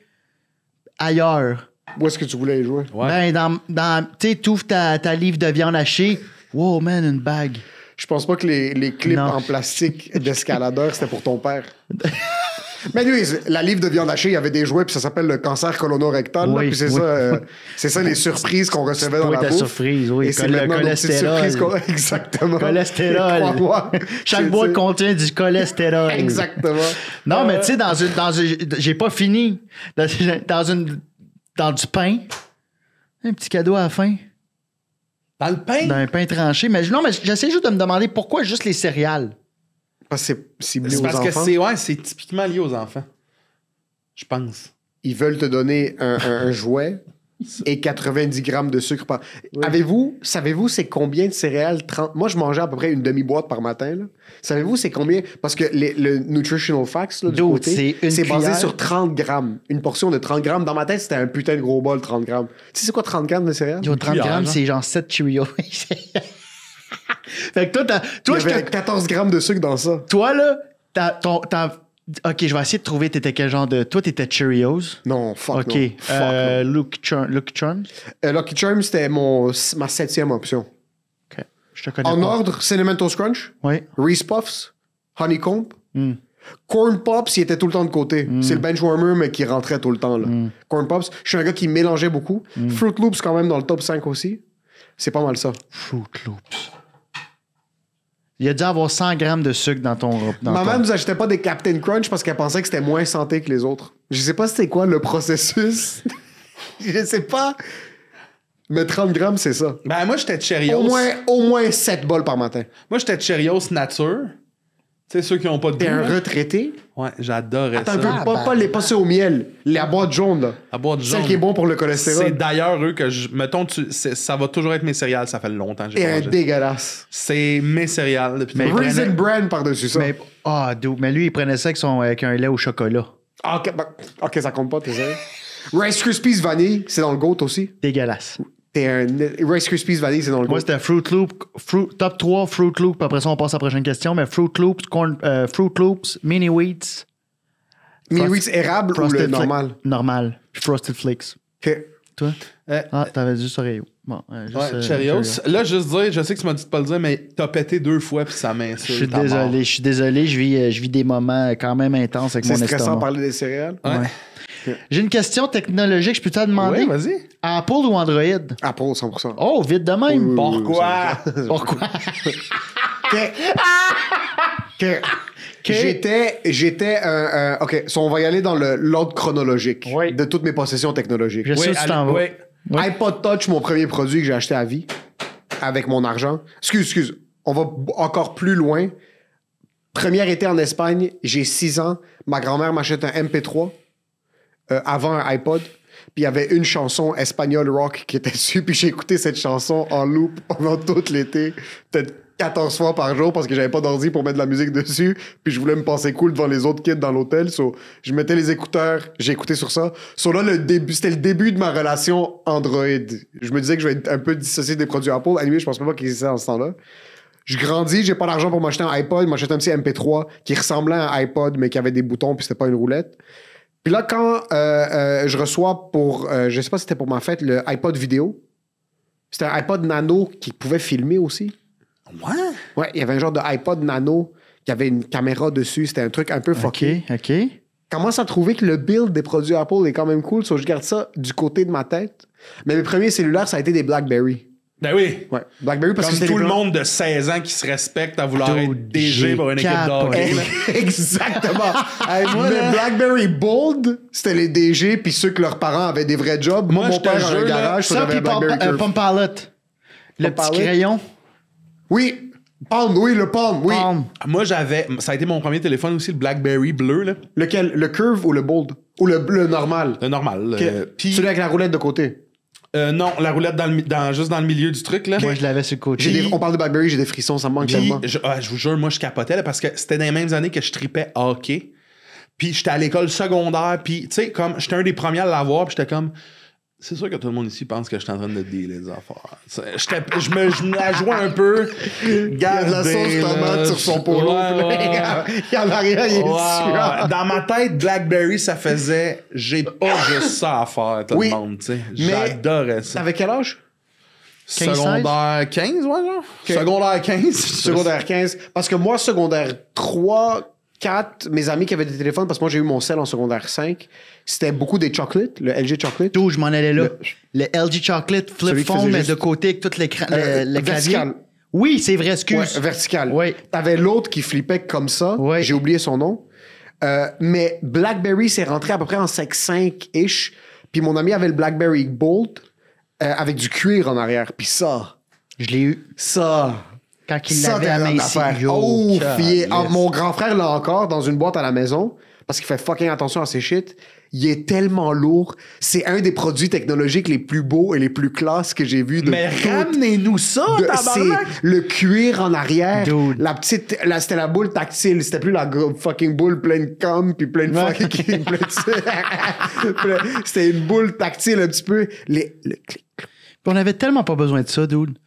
ailleurs? Où est-ce que tu voulais jouer? Ben, dans, dans tu sais, ta, ta livre de viande hachée. Wow, man, une bague. Je pense pas que les, les clips en plastique d'escaladeur, c'était pour ton père. Mais lui, la livre de viande hachée, il y avait des jouets, puis ça s'appelle le cancer colonorectal. puis c'est ça, euh, c'est ça les surprises qu'on recevait dans la bouffe. surprise, oui. Et c'est le cholestérol. Exactement. Cholestérol. Chaque boîte contient du cholestérol. Exactement. Non, mais tu sais, euh. dans une, dans j'ai pas fini. Dans, une, dans du pain, un petit cadeau à la fin. Dans le pain? Dans un pain tranché. Mais non, mais j'essaie juste de me demander pourquoi juste les céréales c'est parce que c'est ouais, c'est typiquement lié aux enfants. Je pense. Ils veulent te donner un, jouet et 90 grammes de sucre par. Avez-vous, savez-vous c'est combien de céréales 30 Moi, je mangeais à peu près une demi boîte par matin. Savez-vous c'est combien Parce que le nutritional facts du c'est basé sur 30 grammes, une portion de 30 grammes. Dans ma tête, c'était un putain de gros bol 30 grammes. Tu sais c'est quoi 30 grammes de céréales 30 grammes, c'est genre 7 Cheerios. Fait que toi, t'as, toi 14 grammes de sucre dans ça. Toi, là, t'as, Ok, je vais essayer de trouver. T'étais quel genre de. Toi, t'étais Cheerios. Non, fuck. Ok. Non. Fuck euh, Luke, Luke Charms. Euh, Lucky Charms, c'était mon... ma septième option. Ok. Je te connais. En ordre, Cinnamon Toast Crunch. Oui. Reese Puffs. Honeycomb. Hmm. Corn Pops, il était tout le temps de côté. Hmm. C'est le benchwarmer, mais qui rentrait tout le temps. Là. Hmm. Corn Pops, je suis un gars qui mélangeait beaucoup. Fruit Loops, quand même, dans le top 5 aussi. C'est pas mal ça. Fruit Loops. Il a dû avoir 100 grammes de sucre dans ton. Dans Maman ne nous achetait pas des Captain Crunch parce qu'elle pensait que c'était moins santé que les autres. Je sais pas c'était quoi le processus. je sais pas. Mais 30 grammes, c'est ça. Ben, moi, j'étais Cheerios. Au moins, au moins 7 bols par matin. Moi, j'étais Cheerios nature. C'est ceux qui n'ont pas de T'es un retraité? Ouais, j'adorais Attends, pas, les passer au miel, la boîte jaune, là. La boîte jaune. celle qui est bon pour le cholestérol. C'est d'ailleurs eux que je. Mettons, tu, ça va toujours être mes céréales, ça fait longtemps que j'ai dégueulasse. C'est mes céréales depuis Mais- par-dessus ça. Mais, ah, mais lui, il prenait ça avec, avec un lait au chocolat. Ah, Ok, bah, ça compte pas, t'es sais. Rice Krispies vanille, c'est dans le goat aussi. Dégueulasse. Rice Krispies vas-y, c'est dans le Moi, c'était Fruit Loop. top 3, Fruit Loop. Après ça, on passe à la prochaine question. Mais Fruit Loops, corn, euh, Fruit Loops, Mini Wheats. Mini Wheats érable ou le normal? Normal. Puis Frosted Flakes. OK. Toi? Euh, ah, t'avais du Oreo. Bon, euh, juste, ouais, Là, juste dire, je sais que tu m'as dit de pas le dire, mais t'as pété deux fois puis ça m'insulte. Je suis désolé, je suis désolé, je vis, des moments quand même intenses avec mon estomac. C'est stressant de parler des céréales. ouais. J'ai une question technologique, je peux te demander. Oui, vas-y. Apple ou Android? Apple, 100%. Oh, vite de même. Pourquoi? Pourquoi? J'étais, j'étais un, OK, on va y aller dans l'ordre chronologique de toutes mes possessions technologiques. Je sais tu iPod Touch, mon premier produit que j'ai acheté à vie avec mon argent. Excuse, excuse. On va encore plus loin. Premier été en Espagne, j'ai 6 ans. Ma grand-mère m'achète un MP3 euh, avant un iPod. Puis il y avait une chanson espagnole rock qui était dessus. Puis j'ai écouté cette chanson en loop pendant tout l'été, peut-être 14 fois par jour parce que j'avais pas d'ordi pour mettre de la musique dessus. Puis je voulais me penser cool devant les autres kids dans l'hôtel. So, je mettais les écouteurs, j'écoutais sur ça. So là, le début, c'était le début de ma relation Android. Je me disais que je vais être un peu dissocié des produits Apple. Animé, je pense même pas qu'il existait en ce temps-là. Je grandis, j'ai pas l'argent pour m'acheter un iPod. Je m'achète un petit MP3 qui ressemblait à un iPod, mais qui avait des boutons puis c'était pas une roulette. Puis là, quand euh, euh, je reçois pour, euh, je sais pas si c'était pour ma fête, le iPod vidéo, c'était un iPod nano qui pouvait filmer aussi. Ouais? Ouais, il y avait un genre de iPod nano qui avait une caméra dessus. C'était un truc un peu fucké. OK, OK. Commence à trouver que le build des produits Apple est quand même cool. que je garde ça du côté de ma tête. Mais mes premiers cellulaires, ça a été des BlackBerry. Ben oui. Blackberry parce Comme tout le monde de 16 ans qui se respecte à vouloir être DG pour une équipe d'or. Exactement. moi, le Blackberry Bold, c'était les DG puis ceux que leurs parents avaient des vrais jobs. Moi, j'étais mon père un garage, ça, puis euh, Le petit crayon. Oui. Palm, oui, le Palm, oui. Moi, j'avais... Ça a été mon premier téléphone aussi, le Blackberry bleu. Là. Lequel? Le Curve ou le Bold? Ou le, le normal? Le normal. Celui avec la roulette de côté. Euh, non, la roulette juste dans le milieu du truc. Là. Moi, je l'avais sur le côté. on parle de Blackberry, j'ai des frissons, ça me manque tellement. Ah, je, vous jure, moi, je capotais là, parce que c'était dans les mêmes années que je tripais hockey. Puis j'étais à l'école secondaire, puis tu sais, comme j'étais un des premiers à l'avoir, puis j'étais comme c'est sûr que tout le monde ici pense que je suis en train de dealer les affaires. Je me, la joue un peu. Garde la sauce tomate sur son polo. Il y en a rien, il est sûr. Dans ma tête, Blackberry, ça faisait j'ai pas juste ça à faire, tout le monde. J'adorais ça. Avec quel âge? secondaire 15, ouais, genre. Secondaire 15. secondaire 15. Parce que moi, secondaire 3, quatre, mes amis qui avaient des téléphones, parce que moi j'ai eu mon sel en secondaire 5, c'était beaucoup des chocolates, le LG Chocolate. D'où je m'en allais là. Le, LG Chocolate flip phone, mais de côté avec tout l'écran. Euh, vertical. Oui, c'est vrai, excuse. vertical. Oui. T'avais l'autre qui flippait comme ça. J'ai oublié son nom. Euh, mais BlackBerry, s'est rentré à peu près en 5-5-ish. Puis mon ami avait le BlackBerry Bolt euh, avec du cuir en arrière. Puis ça. Je l'ai eu. Ça. Quand il l'avait à Oh, ah, mon grand frère l'a encore dans une boîte à la maison parce qu'il fait fucking attention à ses shit. Il est tellement lourd. C'est un des produits technologiques les plus beaux et les plus classes que j'ai vu. De Mais ramenez-nous ça, Le cuir en arrière. La petite... c'était la boule tactile. C'était plus la fucking boule pleine de com puis pleine de fucking... c'était une boule tactile un petit peu. le clic on avait tellement pas besoin de ça, dude.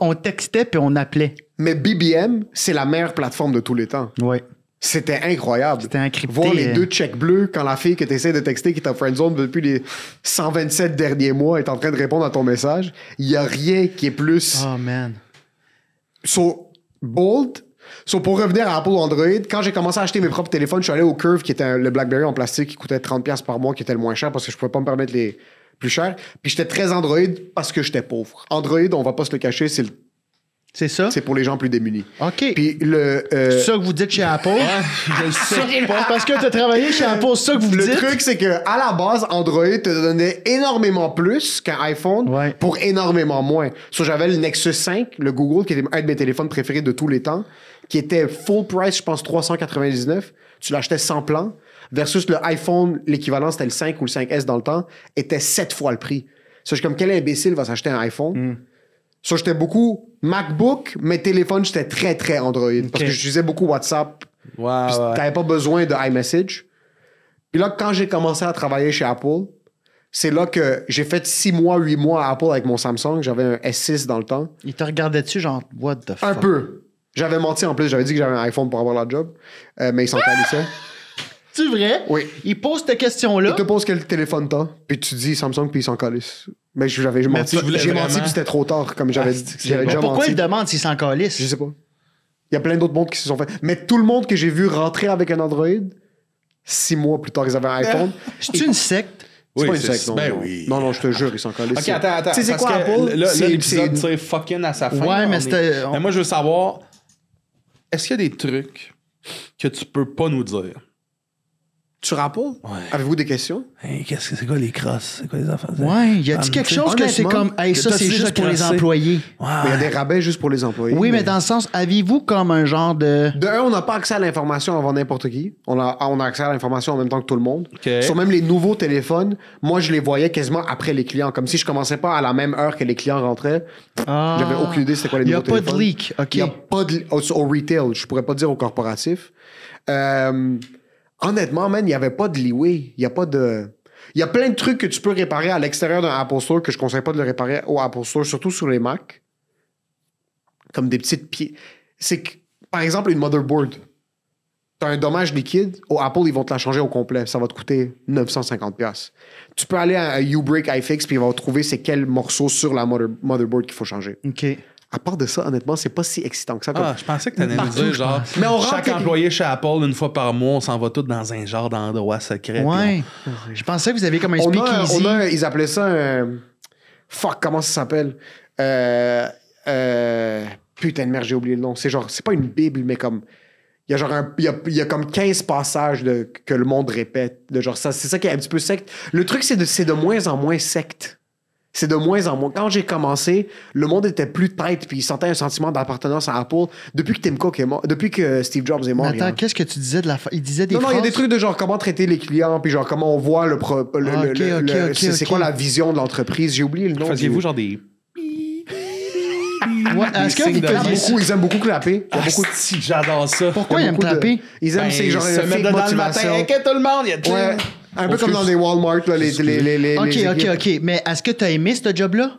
On, textait puis on appelait. Mais BBM, c'est la meilleure plateforme de tous les temps. Ouais. C'était incroyable. C'était encrypté. Voir les hein. deux checks bleus quand la fille que tu essaies de texter qui est t'a friendzone depuis les 127 derniers mois est en train de répondre à ton message. Il n'y a rien qui est plus. Oh man. So, bold. So, pour revenir à Apple Android, quand j'ai commencé à acheter mes propres téléphones, je suis allé au Curve qui était le Blackberry en plastique qui coûtait 30$ par mois, qui était le moins cher parce que je pouvais pas me permettre les, plus cher. Puis j'étais très Android parce que j'étais pauvre. Android, on va pas se le cacher, c'est le c'est ça? C'est pour les gens plus démunis. OK. Puis le. Euh, c'est ça que vous dites chez Apple? Ah, je ah, sais pas. Parce que tu as travaillé chez Apple, c'est ça que vous voulez. dites? Le truc, c'est que à la base, Android te donnait énormément plus qu'un iPhone pour énormément moins. So, j'avais le Nexus 5, le Google, qui était un de mes téléphones préférés de tous les temps, qui était full price, je pense, 399. Tu l'achetais sans plan versus le iPhone, l'équivalent, c'était le 5 ou le 5S dans le temps, était 7 fois le prix. Ça, je suis comme, quel imbécile va s'acheter un iPhone? Hmm. Ça, j'étais beaucoup MacBook, mais téléphone, j'étais très, très Android. Parce que j'utilisais beaucoup WhatsApp. Wow, ouais. T'avais pas besoin de iMessage. Puis là, quand j'ai commencé à travailler chez Apple, c'est là que j'ai fait six mois, 8 mois à Apple avec mon Samsung. J'avais un S6 dans le temps. Ils te regardaient dessus genre, what the fuck? Un peu. J'avais menti en plus. J'avais dit que j'avais un iPhone pour avoir le job. Euh, mais ils s'en ah! calissaient. C'est vrai? Oui. Il pose cette question-là. Il te pose quel téléphone t'as, puis tu dis Samsung, puis ils s'en collés. Mais j'avais menti. J'ai menti, puis c'était trop tard, comme j'avais dit. Ah, j'avais déjà pourquoi menti. il demande s'ils s'en collés? Je sais pas. Il y a plein d'autres mondes qui se sont fait. Mais tout le monde que j'ai vu rentrer avec un Android, six mois plus tard, ils avaient un euh, iPhone. C'est une secte. C'est oui, pas une secte, Ben Oui. non, non, je te jure, ils sont collés. Ok, attends, attends. C'est quoi Apple? Là, l'épisode tire fucking à sa fin. Ouais, mais c'était. Mais moi, je veux savoir, est-ce qu'il y a des trucs que tu peux pas nous dire? Tu rappelles Avez-vous des questions? qu'est-ce que c'est quoi les crosses? C'est quoi les enfants? Ouais, il a dit quelque chose que c'est comme, ça, c'est juste pour les employés. il y a des rabais juste pour les employés. Oui, mais, dans le sens, avez-vous comme un genre de. De un, on n'a pas accès à l'information avant n'importe qui. On a, on accès à l'information en même temps que tout le monde. Sur même les nouveaux téléphones, moi, je les voyais quasiment après les clients. Comme si je commençais pas à la même heure que les clients rentraient. Ah. J'avais aucune idée c'était quoi les nouveaux téléphones. Il n'y a pas de leak. Il n'y a pas de. Au, retail, je pourrais pas dire au corporatif. Euh, honnêtement, man, il n'y avait pas de leeway. Il n'y a pas de. Il y a plein de trucs que tu peux réparer à l'extérieur d'un Apple Store que je ne conseille pas de le réparer au Apple Store, surtout sur les Mac. Comme des petites pieds. C'est que, par exemple, une motherboard. Tu as un dommage liquide, au Apple, ils vont te la changer au complet. Ça va te coûter 950$. Tu peux aller à, U-Break iFix puis ils vont trouver c'est quel morceau sur la motherboard qu'il faut changer. OK à part de ça, honnêtement, c'est pas si excitant que ça. Ah, je pensais que tu avais genre, mais on chaque employé chez Apple, une fois par mois, on s'en va tous dans un genre d'endroit secret. Ouais. Je pensais que vous aviez comme un speakeasy. ils appelaient ça un... Fuck, comment ça s'appelle? Euh, euh, putain de merde, j'ai oublié le nom. C'est genre, c'est pas une Bible, mais comme... Il y a genre un, il y a, comme 15 passages de, que le monde répète. genre c'est ça qui est un petit peu secte. Le truc, c'est de, c'est de moins en moins secte c'est de moins en moins. Quand j'ai commencé, le monde était plus tête, puis il sentait un sentiment d'appartenance à Apple depuis que Tim Cook est mort, depuis que Steve Jobs est mort. attends, hein. qu'est-ce que tu disais de la Il disait des Non, non, il y a des trucs de genre comment traiter les clients, puis genre comment on voit le. c'est quoi la vision de l'entreprise J'ai oublié le nom. Faisiez-vous genre des. Ouais, est-ce ils, aiment beaucoup, ils aiment beaucoup clapper. Ah, J'adore ça. Pourquoi ils aiment clapper? Ils aiment, ben, ces genre, se mettent dedans le matin. Inquiète tout le monde, il y a tout. Un peu comme dans les Walmart, là, les, OK, OK, OK. Mais est-ce que tu as aimé ce job-là?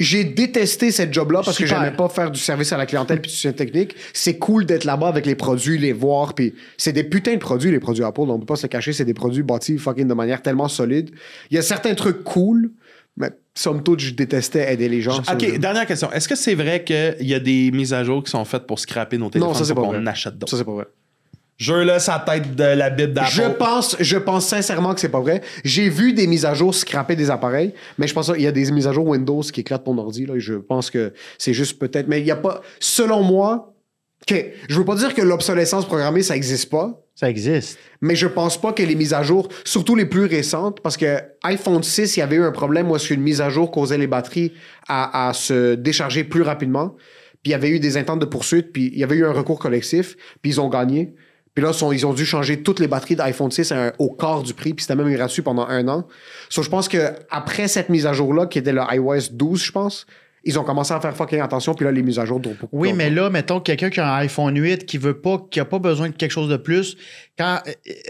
J'ai détesté cette job-là parce que j'aimais pas faire du service à la clientèle puis du soutien technique. C'est cool d'être là-bas avec les produits, les voir, puis c'est des putains de produits, les produits Apple. On peut pas se cacher, c'est des produits bâtis fucking de manière tellement solide. Il y a certains trucs cool, mais somme toute, je détestais aider les gens. OK, dernière question. Est-ce que c'est vrai qu'il y a des mises à jour qui sont faites pour scraper nos téléphones non, qu'on achète d'autres? Ça, c'est pas vrai. Je là sa tête de la bite d'Apple. Je pense, je pense sincèrement que c'est pas vrai. J'ai vu des mises à jour scraper des appareils, mais je pense qu'il y a des mises à jour Windows qui éclatent ton ordi. je pense que c'est juste peut-être. Mais il n'y a pas. Selon moi, Je je veux pas dire que l'obsolescence programmée, ça n'existe pas. Ça existe. Mais je pense pas que les mises à jour, surtout les plus récentes, parce que iPhone 6, il y avait eu un problème où est-ce mise à jour causait les batteries à, se décharger plus rapidement. Puis il y avait eu des intentes de poursuite, puis il y avait eu un recours collectif, puis ils ont gagné. Puis là, ils ont dû changer toutes les batteries d'iPhone 6 au quart du prix, puis c'était même gratuit pendant un an. So, je pense qu'après cette mise à jour-là, qui était le iOS 12, je pense, ils ont commencé à faire fucking attention, puis là, les mises à jour pas Oui, mais là, mettons, quelqu'un qui a un iPhone 8 qui veut pas, qui a pas besoin de quelque chose de plus, quand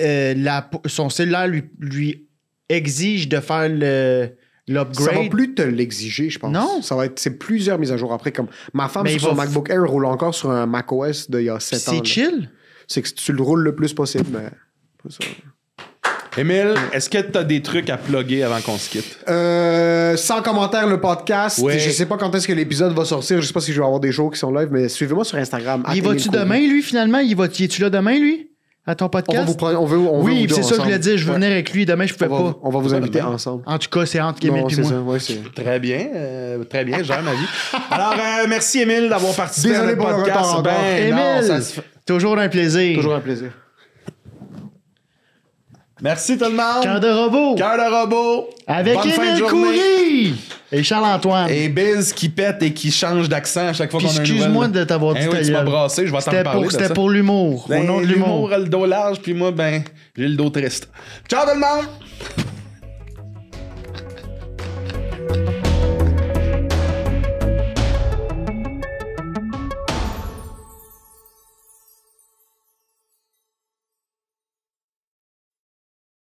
euh, euh, son cellulaire lui, exige de faire L'upgrade. Ça va plus te l'exiger, je pense. Non. Ça va être, c'est plusieurs mises à jour après. Comme ma femme sur son MacBook Air roule encore sur un macOS d'il y a 7 ans. C'est chill c'est que tu le roules le plus possible, mais ça. Émile, est-ce que tu as des trucs à plugger avant qu'on se quitte? Euh, sans commentaire, le podcast. Je sais pas quand est-ce que l'épisode va sortir. Je sais pas si je vais avoir des jours qui sont live, mais suivez-moi sur Instagram. Il va-tu demain, lui, finalement? Il va-tu là demain, lui? à ton podcast. On, vous prendre, on veut, on oui, c'est ça que je voulais dire. Je veux venir avec lui. Demain, je pouvais pas. On va vous inviter ensemble. En tout cas, c'est entre Emile et moi. Ouais, très bien. Euh, très bien, j'aime ma vie. Alors, euh, merci, Emile, d'avoir participé Désolé à notre pour Le retard, ben, Émile, non, toujours un plaisir. Toujours un plaisir. Merci tout le monde. Cœur de robot. Cœur de robot. Avec Émile et Charles-Antoine. Et Biz qui pète et qui change d'accent à chaque fois qu'on a un Excuse-moi de t'avoir eh dit hey, oui, tu m'as brassé, je vais t'en parler. C'était pour l'humour. Au ben, nom de l'humour. L'humour a le dos large, puis moi, ben, j'ai le dos triste. Ciao tout le monde!